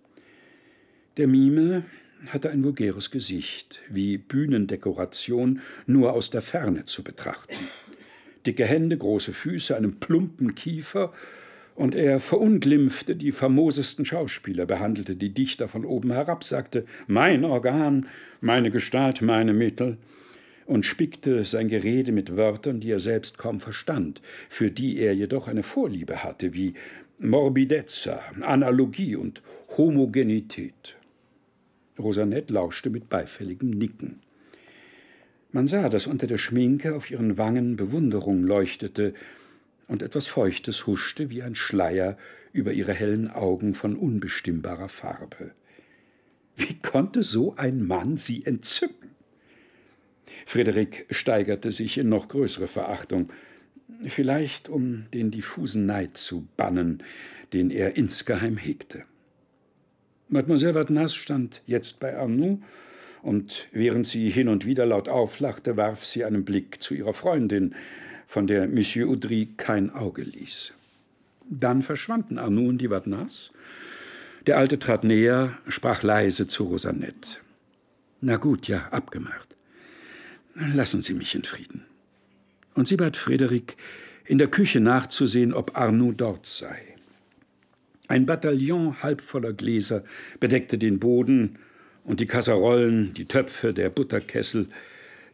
Der Mime, hatte ein vulgäres Gesicht, wie Bühnendekoration nur aus der Ferne zu betrachten. Dicke Hände, große Füße, einen plumpen Kiefer, und er verunglimpfte die famosesten Schauspieler, behandelte die Dichter von oben herab, sagte Mein Organ, meine Gestalt, meine Mittel, und spickte sein Gerede mit Wörtern, die er selbst kaum verstand, für die er jedoch eine Vorliebe hatte, wie Morbidezza, Analogie und Homogenität. Rosanett lauschte mit beifälligem Nicken. Man sah, dass unter der Schminke auf ihren Wangen Bewunderung leuchtete und etwas Feuchtes huschte wie ein Schleier über ihre hellen Augen von unbestimmbarer Farbe. Wie konnte so ein Mann sie entzücken? Friederik steigerte sich in noch größere Verachtung, vielleicht um den diffusen Neid zu bannen, den er insgeheim hegte. Mademoiselle Vatnas stand jetzt bei Arnoux, und während sie hin und wieder laut auflachte, warf sie einen Blick zu ihrer Freundin, von der Monsieur Audry kein Auge ließ. Dann verschwanden Arnoux und die Vatnas. Der Alte trat näher, sprach leise zu Rosanette. Na gut, ja, abgemacht. Lassen Sie mich in Frieden. Und sie bat Frederik, in der Küche nachzusehen, ob Arnoux dort sei. Ein Bataillon halb voller Gläser bedeckte den Boden und die Kasserollen, die Töpfe, der Butterkessel,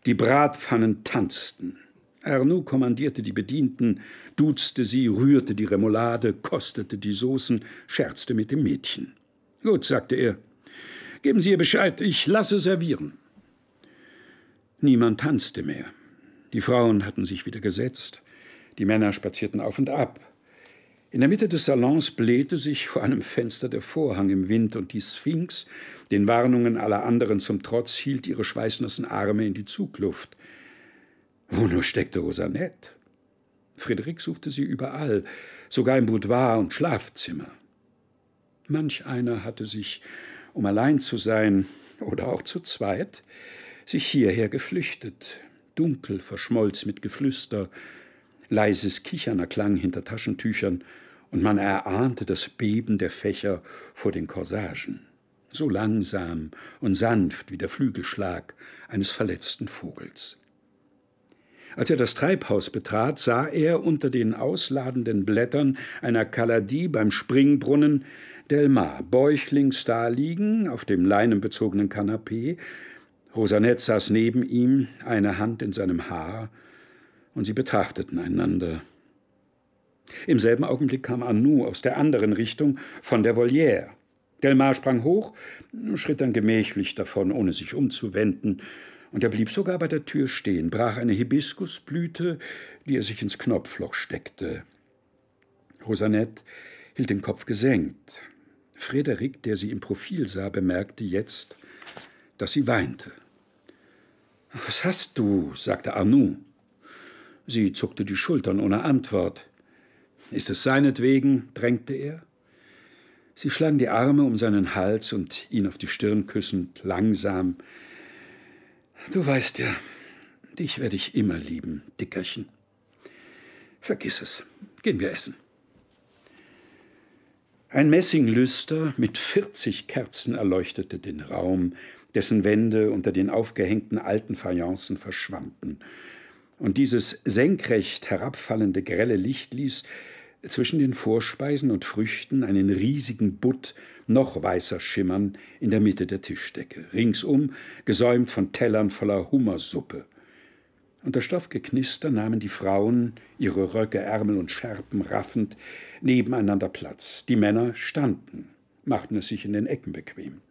die Bratpfannen tanzten. Ernu kommandierte die Bedienten, duzte sie, rührte die Remoulade, kostete die Soßen, scherzte mit dem Mädchen. Gut, sagte er. Geben Sie ihr Bescheid, ich lasse servieren. Niemand tanzte mehr. Die Frauen hatten sich wieder gesetzt, die Männer spazierten auf und ab. In der Mitte des Salons blähte sich vor einem Fenster der Vorhang im Wind und die Sphinx, den Warnungen aller anderen zum Trotz, hielt ihre schweißnassen Arme in die Zugluft. Wo nur steckte Rosanette? Frederik suchte sie überall, sogar im Boudoir und Schlafzimmer. Manch einer hatte sich, um allein zu sein oder auch zu zweit, sich hierher geflüchtet, dunkel verschmolz mit Geflüster, Leises Kichern erklang hinter Taschentüchern, und man erahnte das Beben der Fächer vor den Corsagen, so langsam und sanft wie der Flügelschlag eines verletzten Vogels. Als er das Treibhaus betrat, sah er unter den ausladenden Blättern einer Kaladie beim Springbrunnen Delmar bäuchlings daliegen auf dem leinenbezogenen Kanapee. Rosanette saß neben ihm, eine Hand in seinem Haar und sie betrachteten einander. Im selben Augenblick kam Arnoux aus der anderen Richtung, von der Volière. Delmar sprang hoch, schritt dann gemächlich davon, ohne sich umzuwenden, und er blieb sogar bei der Tür stehen, brach eine Hibiskusblüte, die er sich ins Knopfloch steckte. Rosanette hielt den Kopf gesenkt. Frederik, der sie im Profil sah, bemerkte jetzt, dass sie weinte. Was hast du? sagte Arnoux. Sie zuckte die Schultern ohne Antwort. Ist es seinetwegen? drängte er. Sie schlang die Arme um seinen Hals und ihn auf die Stirn küssend, langsam. Du weißt ja, dich werde ich immer lieben, Dickerchen. Vergiss es. Gehen wir essen. Ein Messinglüster mit 40 Kerzen erleuchtete den Raum, dessen Wände unter den aufgehängten alten Fayencen verschwanden und dieses senkrecht herabfallende grelle Licht ließ zwischen den Vorspeisen und Früchten einen riesigen Butt noch weißer schimmern in der Mitte der Tischdecke, ringsum gesäumt von Tellern voller Hummersuppe. Unter Stoffgeknister nahmen die Frauen, ihre Röcke, Ärmel und Schärpen raffend, nebeneinander Platz. Die Männer standen, machten es sich in den Ecken bequem.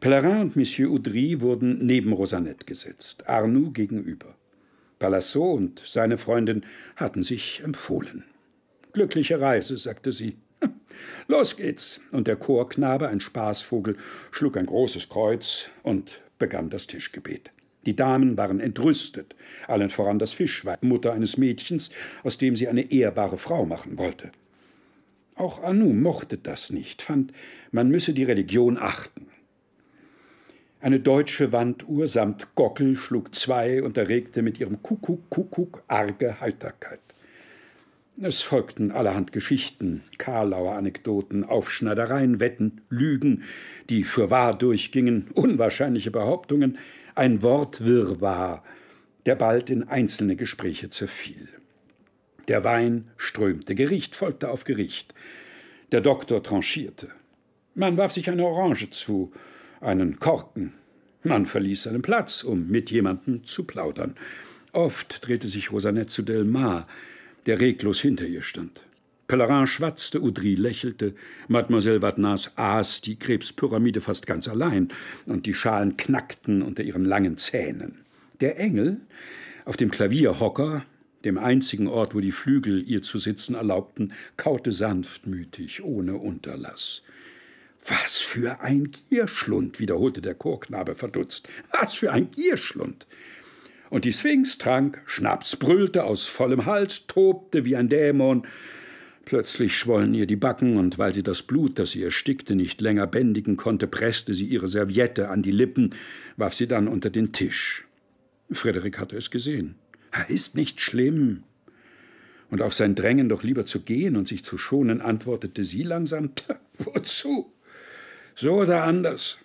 Pellerin und Monsieur Audry wurden neben Rosanette gesetzt, Arnoux gegenüber. Palaiseau und seine Freundin hatten sich empfohlen. Glückliche Reise, sagte sie. Los geht's. Und der Chorknabe, ein Spaßvogel, schlug ein großes Kreuz und begann das Tischgebet. Die Damen waren entrüstet, allen voran das Fischweib, Mutter eines Mädchens, aus dem sie eine ehrbare Frau machen wollte. Auch Anu mochte das nicht, fand, man müsse die Religion achten. Eine deutsche Wanduhr samt Gockel schlug zwei und erregte mit ihrem Kuckuck, Kuckuck arge Heiterkeit. Es folgten allerhand Geschichten, Karlauer Anekdoten, Aufschneidereien, Wetten, Lügen, die für wahr durchgingen, unwahrscheinliche Behauptungen, ein Wortwirrwarr, der bald in einzelne Gespräche zerfiel. Der Wein strömte, Gericht folgte auf Gericht, der Doktor tranchierte. Man warf sich eine Orange zu, einen Korken. Man verließ seinen Platz, um mit jemandem zu plaudern. Oft drehte sich Rosanette zu Delmar, der reglos hinter ihr stand. Pellerin schwatzte, Audry lächelte, Mademoiselle Vatnas aß die Krebspyramide fast ganz allein, und die Schalen knackten unter ihren langen Zähnen. Der Engel, auf dem Klavierhocker, dem einzigen Ort, wo die Flügel ihr zu sitzen erlaubten, kaute sanftmütig, ohne Unterlass. Was für ein Gierschlund, wiederholte der Chorknabe verdutzt. Was für ein Gierschlund. Und die Sphinx trank, Schnaps brüllte aus vollem Hals, tobte wie ein Dämon. Plötzlich schwollen ihr die Backen, und weil sie das Blut, das sie erstickte, nicht länger bändigen konnte, presste sie ihre Serviette an die Lippen, warf sie dann unter den Tisch. Frederik hatte es gesehen. Ist nicht schlimm. Und auf sein Drängen, doch lieber zu gehen und sich zu schonen, antwortete sie langsam: Wozu? So oder anders.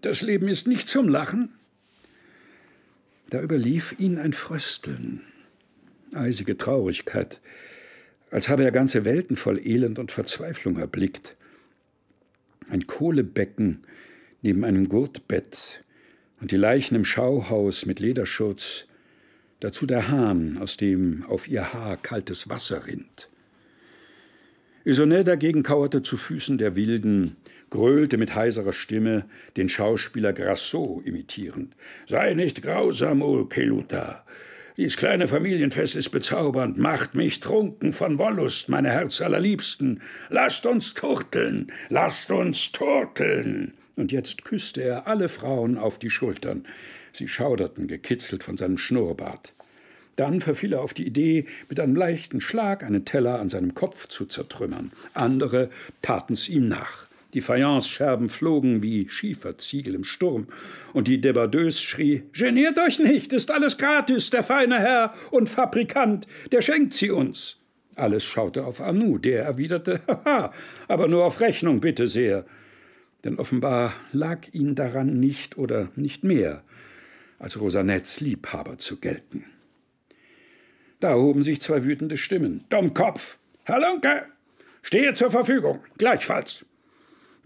Das Leben ist nicht zum Lachen. Da überlief ihn ein Frösteln, eisige Traurigkeit, als habe er ganze Welten voll Elend und Verzweiflung erblickt. Ein Kohlebecken neben einem Gurtbett und die Leichen im Schauhaus mit Lederschutz, dazu der Hahn, aus dem auf ihr Haar kaltes Wasser rinnt. Isonet dagegen kauerte zu Füßen der Wilden, gröhlte mit heiserer Stimme, den Schauspieler Grasso imitierend. Sei nicht grausam, Ulkeluta. Dies kleine Familienfest ist bezaubernd, macht mich trunken von Wollust, meine Herzallerliebsten. Lasst uns turteln, lasst uns turteln. Und jetzt küsste er alle Frauen auf die Schultern. Sie schauderten, gekitzelt von seinem Schnurrbart. Dann verfiel er auf die Idee, mit einem leichten Schlag einen Teller an seinem Kopf zu zertrümmern. Andere taten's ihm nach. Die Fayence-Scherben flogen wie Schieferziegel im Sturm. Und die Debadeuse schrie: Geniert euch nicht, ist alles gratis, der feine Herr und Fabrikant, der schenkt sie uns. Alles schaute auf Anu, der erwiderte: Haha, aber nur auf Rechnung, bitte sehr. Denn offenbar lag ihm daran nicht oder nicht mehr, als Rosanets Liebhaber zu gelten. Da erhoben sich zwei wütende Stimmen. Dummkopf! Herr Lunke! Stehe zur Verfügung! Gleichfalls!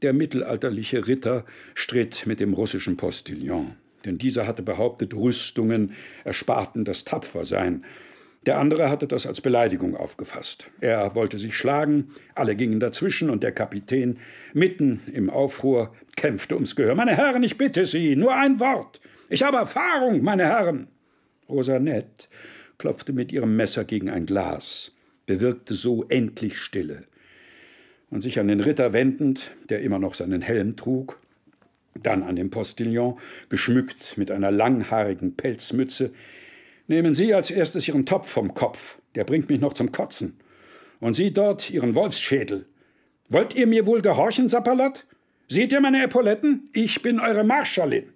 Der mittelalterliche Ritter stritt mit dem russischen Postillon, denn dieser hatte behauptet, Rüstungen ersparten das Tapfersein. Der andere hatte das als Beleidigung aufgefasst. Er wollte sich schlagen, alle gingen dazwischen und der Kapitän, mitten im Aufruhr, kämpfte ums Gehör. Meine Herren, ich bitte Sie, nur ein Wort. Ich habe Erfahrung, meine Herren. Rosanette klopfte mit ihrem Messer gegen ein Glas, bewirkte so endlich Stille und sich an den Ritter wendend, der immer noch seinen Helm trug, dann an den Postillon, geschmückt mit einer langhaarigen Pelzmütze. Nehmen Sie als erstes Ihren Topf vom Kopf, der bringt mich noch zum Kotzen. Und Sie dort Ihren Wolfsschädel. Wollt ihr mir wohl gehorchen, Sapperlot? Seht ihr meine Epauletten? Ich bin eure Marschallin.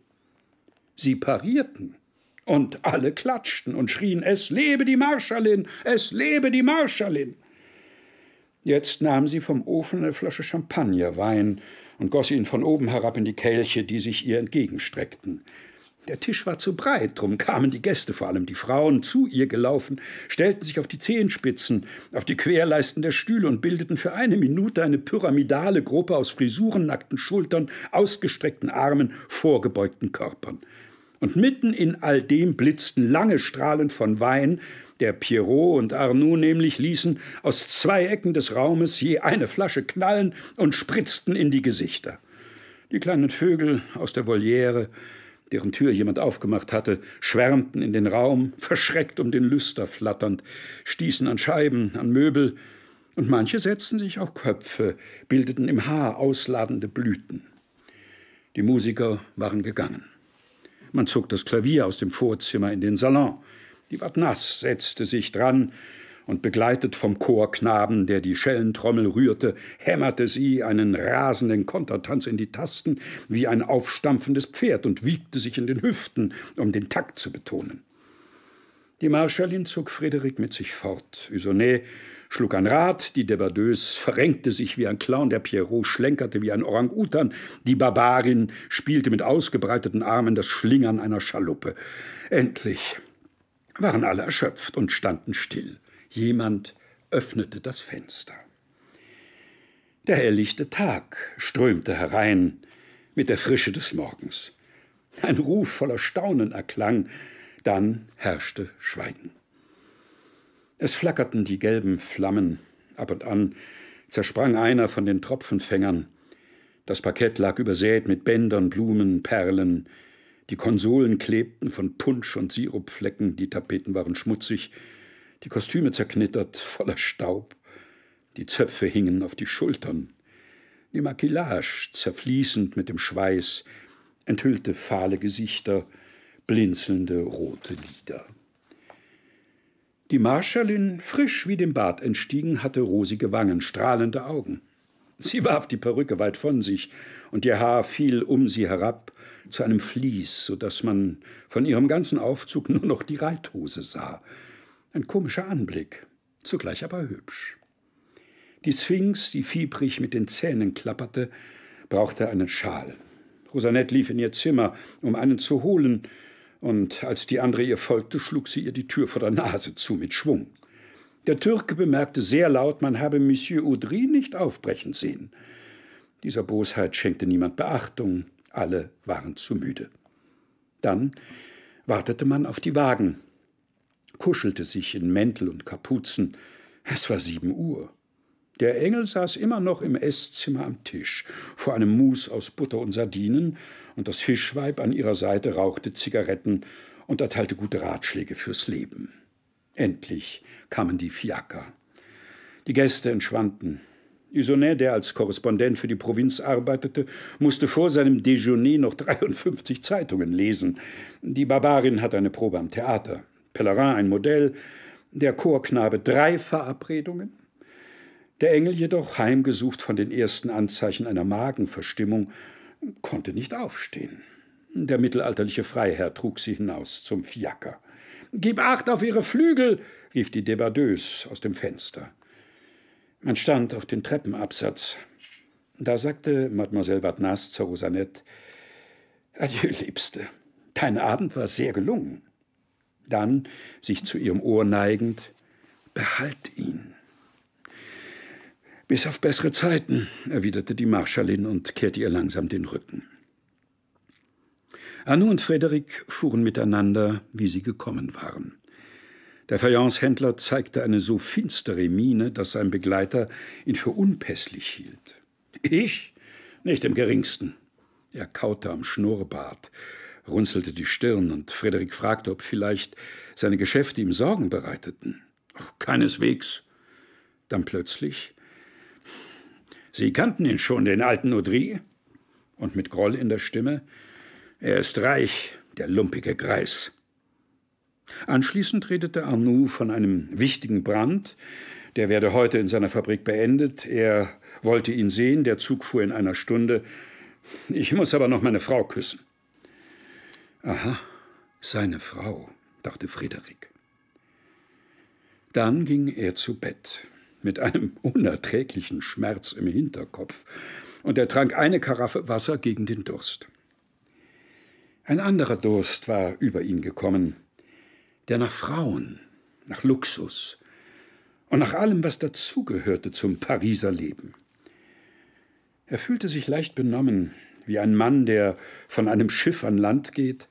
Sie parierten. Und alle klatschten und schrien, es lebe die Marschallin, es lebe die Marschallin. Jetzt nahm sie vom Ofen eine Flasche Champagnerwein und goss ihn von oben herab in die Kelche, die sich ihr entgegenstreckten. Der Tisch war zu breit, drum kamen die Gäste, vor allem die Frauen, zu ihr gelaufen, stellten sich auf die Zehenspitzen, auf die Querleisten der Stühle und bildeten für eine Minute eine pyramidale Gruppe aus Frisuren, nackten Schultern, ausgestreckten Armen, vorgebeugten Körpern. Und mitten in all dem blitzten lange Strahlen von Wein, der Pierrot und Arnoux nämlich ließen aus zwei Ecken des Raumes je eine Flasche knallen und spritzten in die Gesichter. Die kleinen Vögel aus der Voliere, deren Tür jemand aufgemacht hatte, schwärmten in den Raum, verschreckt um den Lüster flatternd, stießen an Scheiben, an Möbel, und manche setzten sich auch Köpfe, bildeten im Haar ausladende Blüten. Die Musiker waren gegangen. Man zog das Klavier aus dem Vorzimmer in den Salon. Die nass, setzte sich dran, und begleitet vom Chorknaben, der die Schellentrommel rührte, hämmerte sie einen rasenden Kontertanz in die Tasten wie ein aufstampfendes Pferd und wiegte sich in den Hüften, um den Takt zu betonen. Die Marschallin zog Frederik mit sich fort. Usonet schlug ein Rad, die Debadeuse verrenkte sich wie ein Clown, der Pierrot schlenkerte wie ein Orang-Utan, die Barbarin spielte mit ausgebreiteten Armen das Schlingern einer Schaluppe. Endlich waren alle erschöpft und standen still. Jemand öffnete das Fenster. Der helllichte Tag strömte herein mit der Frische des Morgens. Ein Ruf voller Staunen erklang, dann herrschte Schweigen. Es flackerten die gelben Flammen, ab und an zersprang einer von den Tropfenfängern. Das Parkett lag übersät mit Bändern, Blumen, Perlen, die Konsolen klebten von Punsch und Sirupflecken, die Tapeten waren schmutzig, die Kostüme zerknittert, voller Staub, die Zöpfe hingen auf die Schultern. Die Maquillage, zerfließend mit dem Schweiß, enthüllte fahle Gesichter, blinzelnde rote Lider. Die Marschallin, frisch wie dem Bad entstiegen, hatte rosige Wangen, strahlende Augen. Sie warf die Perücke weit von sich, und ihr Haar fiel um sie herab zu einem Vlies, so dass man von ihrem ganzen Aufzug nur noch die Reithose sah. Ein komischer Anblick, zugleich aber hübsch. Die Sphinx, die fiebrig mit den Zähnen klapperte, brauchte einen Schal. Rosanette lief in ihr Zimmer, um einen zu holen, und als die andere ihr folgte, schlug sie ihr die Tür vor der Nase zu mit Schwung. Der Türke bemerkte sehr laut, man habe Monsieur Audry nicht aufbrechen sehen. Dieser Bosheit schenkte niemand Beachtung. Alle waren zu müde. Dann wartete man auf die Wagen, kuschelte sich in Mäntel und Kapuzen. Es war sieben Uhr. Der Engel saß immer noch im Esszimmer am Tisch, vor einem Mus aus Butter und Sardinen, und das Fischweib an ihrer Seite rauchte Zigaretten und erteilte gute Ratschläge fürs Leben. Endlich kamen die Fiaker. Die Gäste entschwanden, Isonet, der als Korrespondent für die Provinz arbeitete, musste vor seinem Dejeuner noch 53 Zeitungen lesen. Die Barbarin hat eine Probe am Theater. Pellerin ein Modell, der Chorknabe drei Verabredungen. Der Engel jedoch, heimgesucht von den ersten Anzeichen einer Magenverstimmung, konnte nicht aufstehen. Der mittelalterliche Freiherr trug sie hinaus zum Fiaker. Gib Acht auf ihre Flügel! rief die Debadeuse aus dem Fenster. Man stand auf dem Treppenabsatz. Da sagte Mademoiselle Vatnas zur Rosanette: Adieu, Liebste, dein Abend war sehr gelungen. Dann, sich zu ihrem Ohr neigend, behalt ihn. Bis auf bessere Zeiten, erwiderte die Marschallin und kehrte ihr langsam den Rücken. Anno und Frederik fuhren miteinander, wie sie gekommen waren. Der Fayencehändler zeigte eine so finstere Miene, dass sein Begleiter ihn für unpässlich hielt. Ich? Nicht im geringsten. Er kaute am Schnurrbart, runzelte die Stirn und Frederik fragte, ob vielleicht seine Geschäfte ihm Sorgen bereiteten. keineswegs. Dann plötzlich. Sie kannten ihn schon, den alten Audry? Und mit Groll in der Stimme. Er ist reich, der lumpige Greis. Anschließend redete Arnoux von einem wichtigen Brand, der werde heute in seiner Fabrik beendet. Er wollte ihn sehen, der Zug fuhr in einer Stunde. Ich muss aber noch meine Frau küssen. Aha, seine Frau, dachte Friederik. Dann ging er zu Bett mit einem unerträglichen Schmerz im Hinterkopf, und er trank eine Karaffe Wasser gegen den Durst. Ein anderer Durst war über ihn gekommen, der nach Frauen, nach Luxus und nach allem, was dazugehörte zum Pariser Leben. Er fühlte sich leicht benommen, wie ein Mann, der von einem Schiff an Land geht,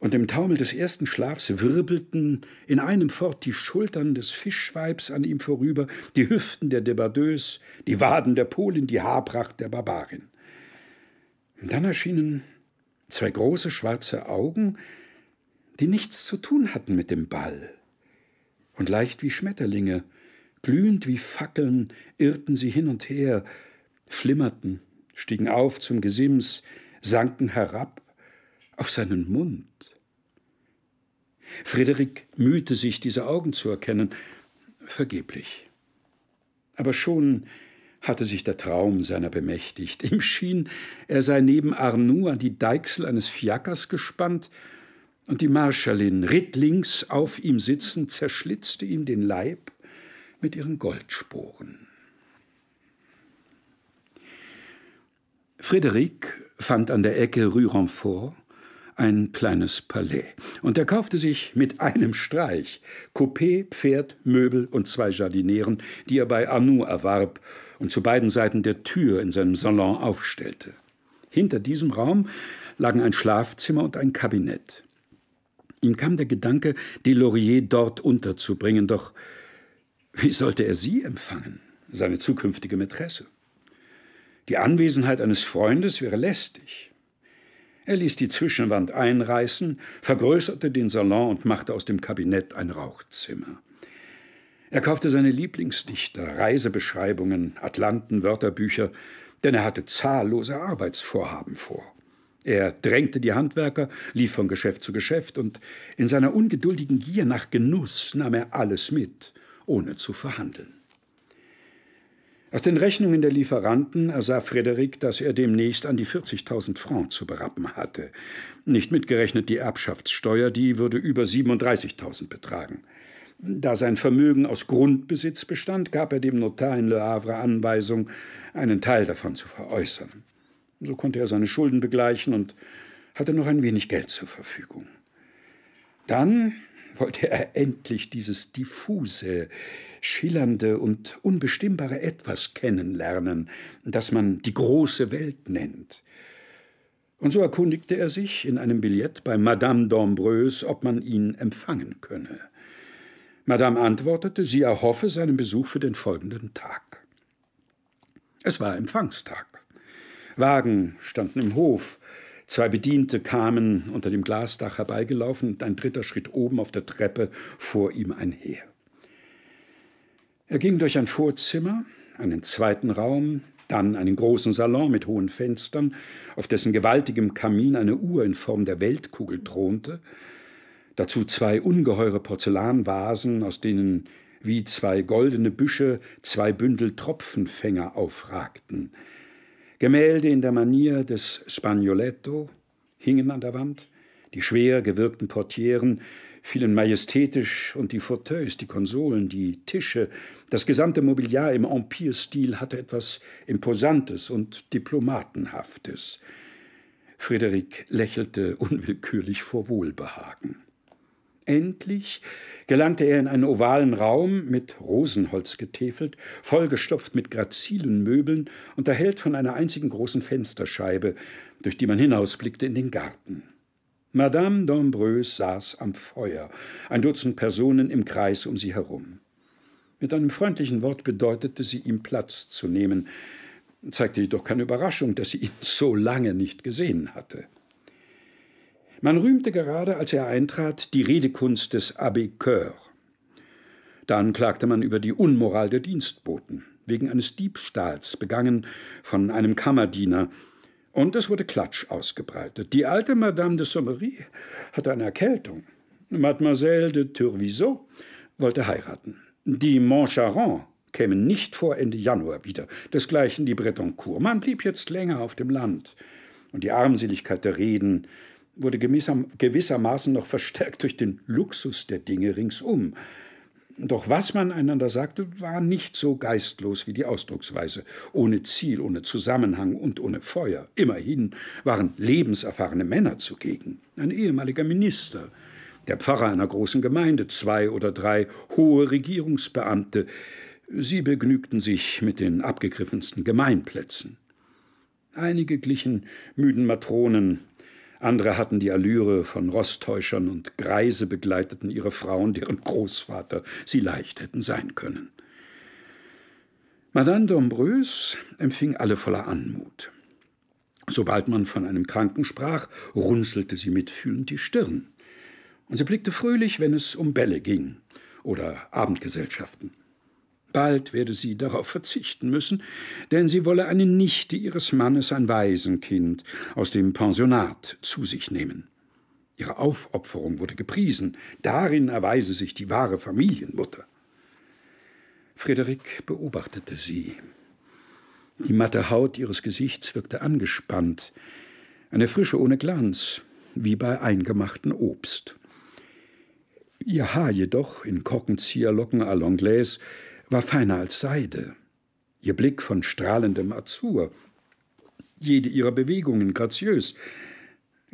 und im Taumel des ersten Schlafs wirbelten in einem fort die Schultern des Fischweibs an ihm vorüber, die Hüften der Debardeuse, die Waden der Polin, die Haarpracht der Barbarin. Und dann erschienen zwei große schwarze Augen, die nichts zu tun hatten mit dem Ball. Und leicht wie Schmetterlinge, glühend wie Fackeln, irrten sie hin und her, flimmerten, stiegen auf zum Gesims, sanken herab auf seinen Mund. Friederik mühte sich, diese Augen zu erkennen, vergeblich. Aber schon hatte sich der Traum seiner bemächtigt. Ihm schien, er sei neben Arnoux an die Deichsel eines Fiakers gespannt und die Marschallin, rittlings auf ihm sitzend, zerschlitzte ihm den Leib mit ihren Goldsporen. Friederik fand an der Ecke Rue Renfort ein kleines Palais. Und er kaufte sich mit einem Streich Coupé, Pferd, Möbel und zwei Jardinären, die er bei Arnoux erwarb und zu beiden Seiten der Tür in seinem Salon aufstellte. Hinter diesem Raum lagen ein Schlafzimmer und ein Kabinett. Ihm kam der Gedanke, Delorier dort unterzubringen, doch wie sollte er sie empfangen, seine zukünftige Mätresse? Die Anwesenheit eines Freundes wäre lästig. Er ließ die Zwischenwand einreißen, vergrößerte den Salon und machte aus dem Kabinett ein Rauchzimmer. Er kaufte seine Lieblingsdichter, Reisebeschreibungen, Atlanten, Wörterbücher, denn er hatte zahllose Arbeitsvorhaben vor. Er drängte die Handwerker, lief von Geschäft zu Geschäft und in seiner ungeduldigen Gier nach Genuss nahm er alles mit, ohne zu verhandeln. Aus den Rechnungen der Lieferanten ersah Frederik, dass er demnächst an die 40.000 Francs zu berappen hatte. Nicht mitgerechnet die Erbschaftssteuer, die würde über 37.000 betragen. Da sein Vermögen aus Grundbesitz bestand, gab er dem Notar in Le Havre Anweisung, einen Teil davon zu veräußern. So konnte er seine Schulden begleichen und hatte noch ein wenig Geld zur Verfügung. Dann wollte er endlich dieses diffuse, schillernde und unbestimmbare Etwas kennenlernen, das man die große Welt nennt. Und so erkundigte er sich in einem Billett bei Madame d'Ambreuse, ob man ihn empfangen könne. Madame antwortete, sie erhoffe seinen Besuch für den folgenden Tag. Es war Empfangstag. Wagen standen im Hof. Zwei Bediente kamen unter dem Glasdach herbeigelaufen und ein dritter schritt oben auf der Treppe vor ihm einher. Er ging durch ein Vorzimmer, einen zweiten Raum, dann einen großen Salon mit hohen Fenstern, auf dessen gewaltigem Kamin eine Uhr in Form der Weltkugel thronte, dazu zwei ungeheure Porzellanvasen, aus denen wie zwei goldene Büsche zwei Bündel Tropfenfänger aufragten. Gemälde in der Manier des Spagnoletto hingen an der Wand, die schwer gewirkten Portieren fielen majestätisch und die Fauteuils, die Konsolen, die Tische, das gesamte Mobiliar im Empire-Stil hatte etwas Imposantes und Diplomatenhaftes. Friederik lächelte unwillkürlich vor Wohlbehagen. Endlich gelangte er in einen ovalen Raum, mit Rosenholz getäfelt, vollgestopft mit grazilen Möbeln unterhält von einer einzigen großen Fensterscheibe, durch die man hinausblickte in den Garten. Madame d'Ambreuse saß am Feuer, ein Dutzend Personen im Kreis um sie herum. Mit einem freundlichen Wort bedeutete sie ihm Platz zu nehmen, zeigte jedoch keine Überraschung, dass sie ihn so lange nicht gesehen hatte. Man rühmte gerade, als er eintrat, die Redekunst des Abbé Coeur. Dann klagte man über die Unmoral der Dienstboten, wegen eines Diebstahls begangen von einem Kammerdiener. Und es wurde Klatsch ausgebreitet. Die alte Madame de Sommery hatte eine Erkältung. Mademoiselle de Turvisot wollte heiraten. Die Montcharon kämen nicht vor Ende Januar wieder, desgleichen die Bretoncourt. Man blieb jetzt länger auf dem Land. Und die Armseligkeit der Reden wurde gewissermaßen noch verstärkt durch den Luxus der Dinge ringsum. Doch was man einander sagte, war nicht so geistlos wie die Ausdrucksweise. Ohne Ziel, ohne Zusammenhang und ohne Feuer. Immerhin waren lebenserfahrene Männer zugegen. Ein ehemaliger Minister, der Pfarrer einer großen Gemeinde, zwei oder drei hohe Regierungsbeamte. Sie begnügten sich mit den abgegriffensten Gemeinplätzen. Einige glichen müden Matronen, andere hatten die Allüre von Rostäuschern und Greise begleiteten ihre Frauen, deren Großvater sie leicht hätten sein können. Madame d'Ombreuse empfing alle voller Anmut. Sobald man von einem Kranken sprach, runzelte sie mitfühlend die Stirn. Und sie blickte fröhlich, wenn es um Bälle ging oder Abendgesellschaften. Bald werde sie darauf verzichten müssen, denn sie wolle eine Nichte ihres Mannes, ein Waisenkind, aus dem Pensionat zu sich nehmen. Ihre Aufopferung wurde gepriesen, darin erweise sich die wahre Familienmutter. Friederik beobachtete sie. Die matte Haut ihres Gesichts wirkte angespannt, eine Frische ohne Glanz, wie bei eingemachten Obst. Ihr Haar jedoch, in Korkenzieherlocken à l'anglaise, war feiner als Seide, ihr Blick von strahlendem Azur, jede ihrer Bewegungen graziös.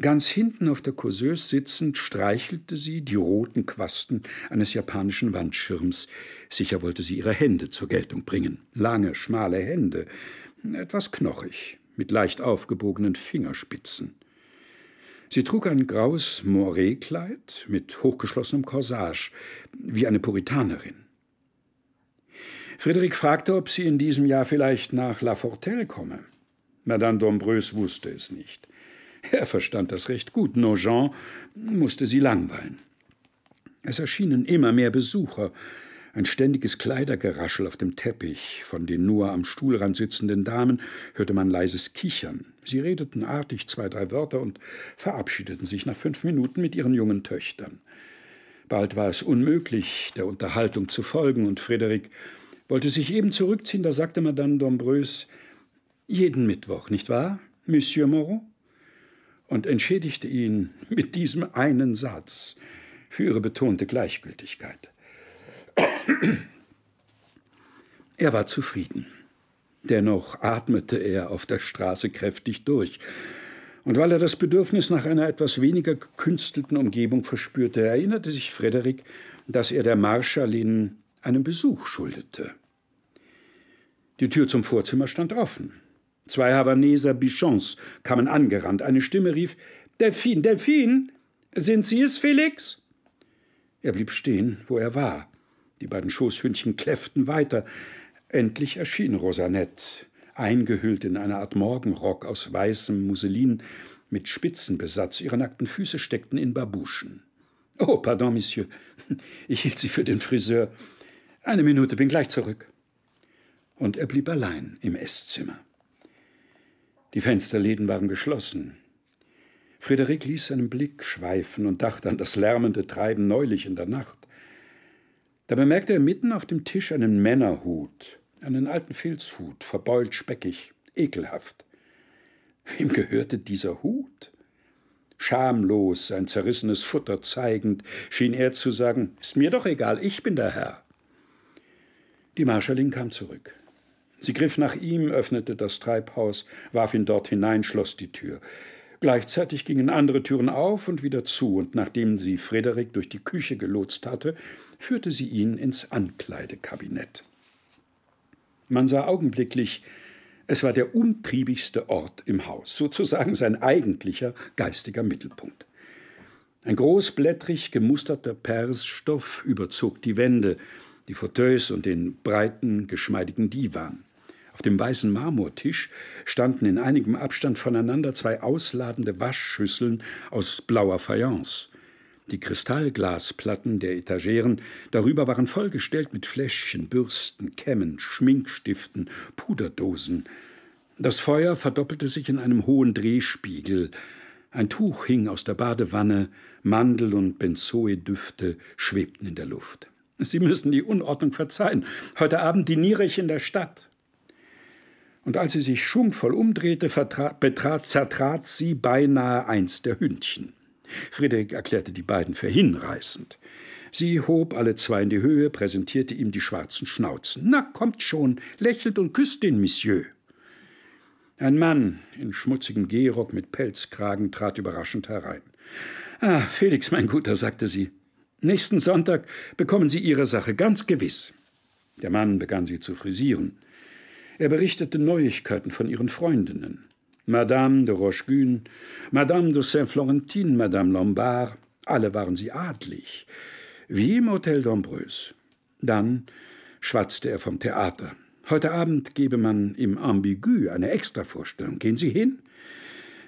Ganz hinten auf der Causeuse sitzend streichelte sie die roten Quasten eines japanischen Wandschirms. Sicher wollte sie ihre Hände zur Geltung bringen. Lange, schmale Hände, etwas knochig, mit leicht aufgebogenen Fingerspitzen. Sie trug ein graues moiré mit hochgeschlossenem Corsage, wie eine Puritanerin. Friedrich fragte, ob sie in diesem Jahr vielleicht nach La Fortelle komme. Madame d'Ombreuse wusste es nicht. Er verstand das recht gut. Nogent musste sie langweilen. Es erschienen immer mehr Besucher. Ein ständiges Kleidergeraschel auf dem Teppich. Von den nur am Stuhlrand sitzenden Damen hörte man leises Kichern. Sie redeten artig zwei, drei Wörter und verabschiedeten sich nach fünf Minuten mit ihren jungen Töchtern. Bald war es unmöglich, der Unterhaltung zu folgen, und Frederik wollte sich eben zurückziehen, da sagte Madame Dombreuse: jeden Mittwoch, nicht wahr, Monsieur Moreau? und entschädigte ihn mit diesem einen Satz für ihre betonte Gleichgültigkeit. Er war zufrieden. Dennoch atmete er auf der Straße kräftig durch. Und weil er das Bedürfnis nach einer etwas weniger gekünstelten Umgebung verspürte, erinnerte sich Frederik, dass er der Marschallin einem Besuch schuldete. Die Tür zum Vorzimmer stand offen. Zwei Havaneser Bichons kamen angerannt. Eine Stimme rief: Delfin, Delfin, sind Sie es, Felix? Er blieb stehen, wo er war. Die beiden Schoßhündchen kläfften weiter. Endlich erschien Rosanette, eingehüllt in eine Art Morgenrock aus weißem Musselin mit Spitzenbesatz. Ihre nackten Füße steckten in Babuschen. Oh, pardon, Monsieur. Ich hielt sie für den Friseur. Eine Minute, bin gleich zurück. Und er blieb allein im Esszimmer. Die Fensterläden waren geschlossen. Friederik ließ seinen Blick schweifen und dachte an das lärmende Treiben neulich in der Nacht. Da bemerkte er mitten auf dem Tisch einen Männerhut, einen alten Filzhut, verbeult speckig, ekelhaft. Wem gehörte dieser Hut? Schamlos sein zerrissenes Futter zeigend, schien er zu sagen: Ist mir doch egal, ich bin der Herr. Die Marschallin kam zurück. Sie griff nach ihm, öffnete das Treibhaus, warf ihn dort hinein, schloss die Tür. Gleichzeitig gingen andere Türen auf und wieder zu, und nachdem sie Frederik durch die Küche gelotst hatte, führte sie ihn ins Ankleidekabinett. Man sah augenblicklich, es war der umtriebigste Ort im Haus, sozusagen sein eigentlicher geistiger Mittelpunkt. Ein großblättrig gemusterter Persstoff überzog die Wände, die Fauteuils und den breiten, geschmeidigen Divan. Auf dem weißen Marmortisch standen in einigem Abstand voneinander zwei ausladende Waschschüsseln aus blauer Fayence. Die Kristallglasplatten der Etageren darüber waren vollgestellt mit Fläschchen, Bürsten, Kämmen, Schminkstiften, Puderdosen. Das Feuer verdoppelte sich in einem hohen Drehspiegel. Ein Tuch hing aus der Badewanne, Mandel- und Benzoedüfte schwebten in der Luft. Sie müssen die Unordnung verzeihen. Heute Abend diniere ich in der Stadt. Und als sie sich schwungvoll umdrehte, betrat, zertrat sie beinahe eins der Hündchen. Friedrich erklärte die beiden für hinreißend. Sie hob alle zwei in die Höhe, präsentierte ihm die schwarzen Schnauzen. Na, kommt schon, lächelt und küsst den Monsieur. Ein Mann in schmutzigem Gehrock mit Pelzkragen trat überraschend herein. Ah, Felix, mein Guter, sagte sie, Nächsten Sonntag bekommen Sie Ihre Sache, ganz gewiss. Der Mann begann sie zu frisieren. Er berichtete Neuigkeiten von ihren Freundinnen. Madame de Rochegune, Madame de Saint-Florentin, Madame Lombard, alle waren sie adlig, wie im Hotel d'Ambreuse. Dann schwatzte er vom Theater. Heute Abend gebe man im Ambigu eine Extravorstellung. Gehen Sie hin?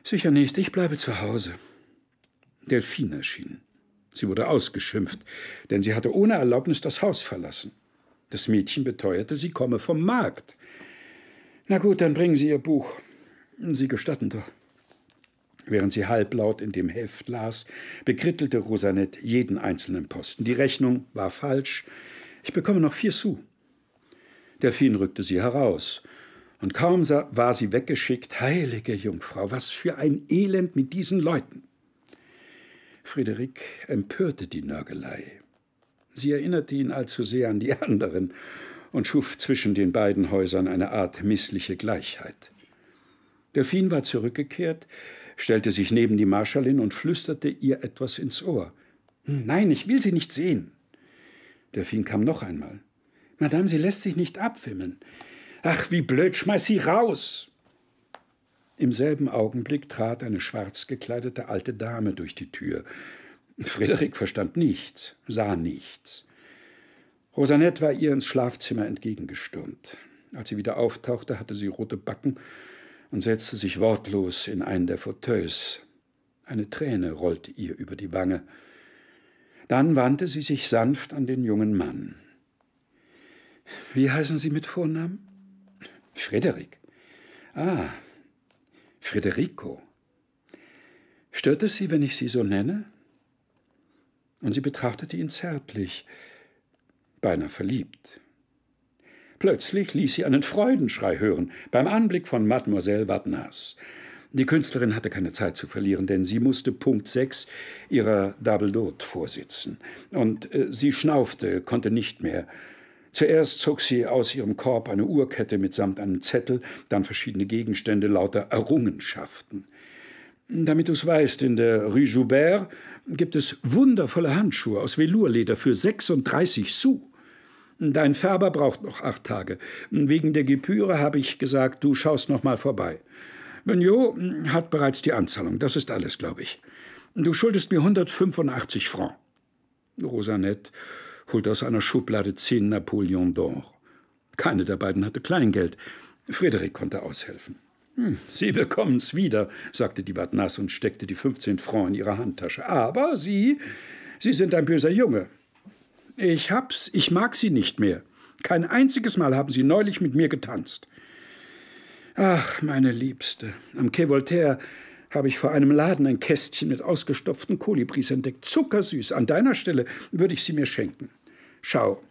Sicher nicht, ich bleibe zu Hause. Delphine erschien. Sie wurde ausgeschimpft, denn sie hatte ohne Erlaubnis das Haus verlassen. Das Mädchen beteuerte, sie komme vom Markt. Na gut, dann bringen Sie Ihr Buch. Sie gestatten doch. Während sie halblaut in dem Heft las, bekrittelte Rosanett jeden einzelnen Posten. Die Rechnung war falsch. Ich bekomme noch vier Sous. Delfin rückte sie heraus. Und kaum war sie weggeschickt. Heilige Jungfrau, was für ein Elend mit diesen Leuten! Friederik empörte die Nörgelei. Sie erinnerte ihn allzu sehr an die anderen und schuf zwischen den beiden Häusern eine Art missliche Gleichheit. Delphine war zurückgekehrt, stellte sich neben die Marschallin und flüsterte ihr etwas ins Ohr. Nein, ich will Sie nicht sehen. Delphine kam noch einmal. Madame, sie lässt sich nicht abwimmeln. Ach, wie blöd, schmeiß sie raus! Im selben Augenblick trat eine schwarz gekleidete alte Dame durch die Tür. Friederik verstand nichts, sah nichts. Rosanette war ihr ins Schlafzimmer entgegengestürmt. Als sie wieder auftauchte, hatte sie rote Backen und setzte sich wortlos in einen der Fauteuils. Eine Träne rollte ihr über die Wange. Dann wandte sie sich sanft an den jungen Mann. Wie heißen Sie mit Vornamen? Friederik. Ah, Frederico. Stört es Sie, wenn ich Sie so nenne? Und sie betrachtete ihn zärtlich, beinahe verliebt. Plötzlich ließ sie einen Freudenschrei hören beim Anblick von Mademoiselle Wadnas. Die Künstlerin hatte keine Zeit zu verlieren, denn sie musste Punkt 6 ihrer Double Dot vorsitzen. Und äh, sie schnaufte, konnte nicht mehr. Zuerst zog sie aus ihrem Korb eine Uhrkette mitsamt einem Zettel, dann verschiedene Gegenstände lauter Errungenschaften. Damit du's weißt, in der Rue Joubert gibt es wundervolle Handschuhe aus Velurleder für 36 Sous. Dein Färber braucht noch acht Tage. Wegen der Gebühre habe ich gesagt, du schaust noch mal vorbei. Mignot hat bereits die Anzahlung, das ist alles, glaube ich. Du schuldest mir 185 Francs. Rosanette holte aus einer Schublade zehn Napoleon d'Or. Keine der beiden hatte Kleingeld. Frederik konnte aushelfen. Hm, sie bekommen's wieder, sagte die Badnasse und steckte die 15 Francs in ihre Handtasche. Aber Sie, Sie sind ein böser Junge. Ich hab's, ich mag Sie nicht mehr. Kein einziges Mal haben Sie neulich mit mir getanzt. Ach, meine Liebste, am Quai Voltaire habe ich vor einem Laden ein Kästchen mit ausgestopften Kolibris entdeckt. Zuckersüß. An deiner Stelle würde ich sie mir schenken. Schau,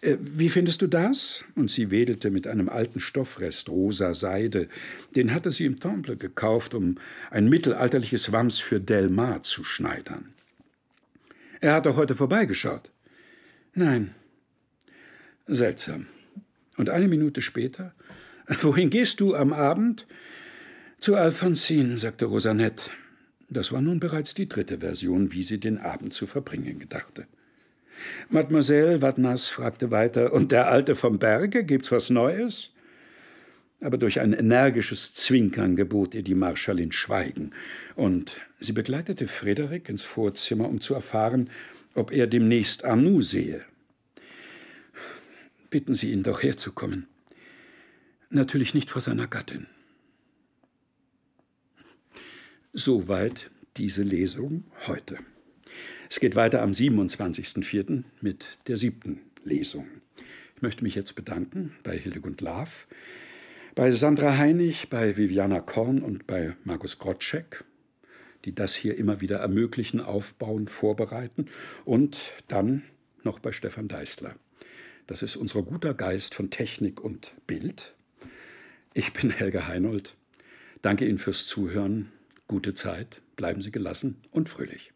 äh, wie findest du das? Und sie wedelte mit einem alten Stoffrest rosa Seide. Den hatte sie im Temple gekauft, um ein mittelalterliches Wams für Delmar zu schneidern. Er hat doch heute vorbeigeschaut. Nein. Seltsam. Und eine Minute später? Wohin gehst du am Abend? Zu Alphonsine, sagte Rosanette. Das war nun bereits die dritte Version, wie sie den Abend zu verbringen gedachte. Mademoiselle Wadnas fragte weiter, und der Alte vom Berge, gibt's was Neues? Aber durch ein energisches Zwinkern gebot ihr die Marschallin Schweigen, und sie begleitete Frederik ins Vorzimmer, um zu erfahren, ob er demnächst Anu sehe. Bitten Sie ihn doch herzukommen. Natürlich nicht vor seiner Gattin. Soweit diese Lesung heute. Es geht weiter am 27.04. mit der siebten Lesung. Ich möchte mich jetzt bedanken bei Hildegund Laaf, bei Sandra Heinig, bei Viviana Korn und bei Markus Grotschek, die das hier immer wieder ermöglichen, aufbauen, vorbereiten und dann noch bei Stefan Deisler. Das ist unser guter Geist von Technik und Bild. Ich bin Helge Heinold. Danke Ihnen fürs Zuhören. Gute Zeit, bleiben Sie gelassen und fröhlich.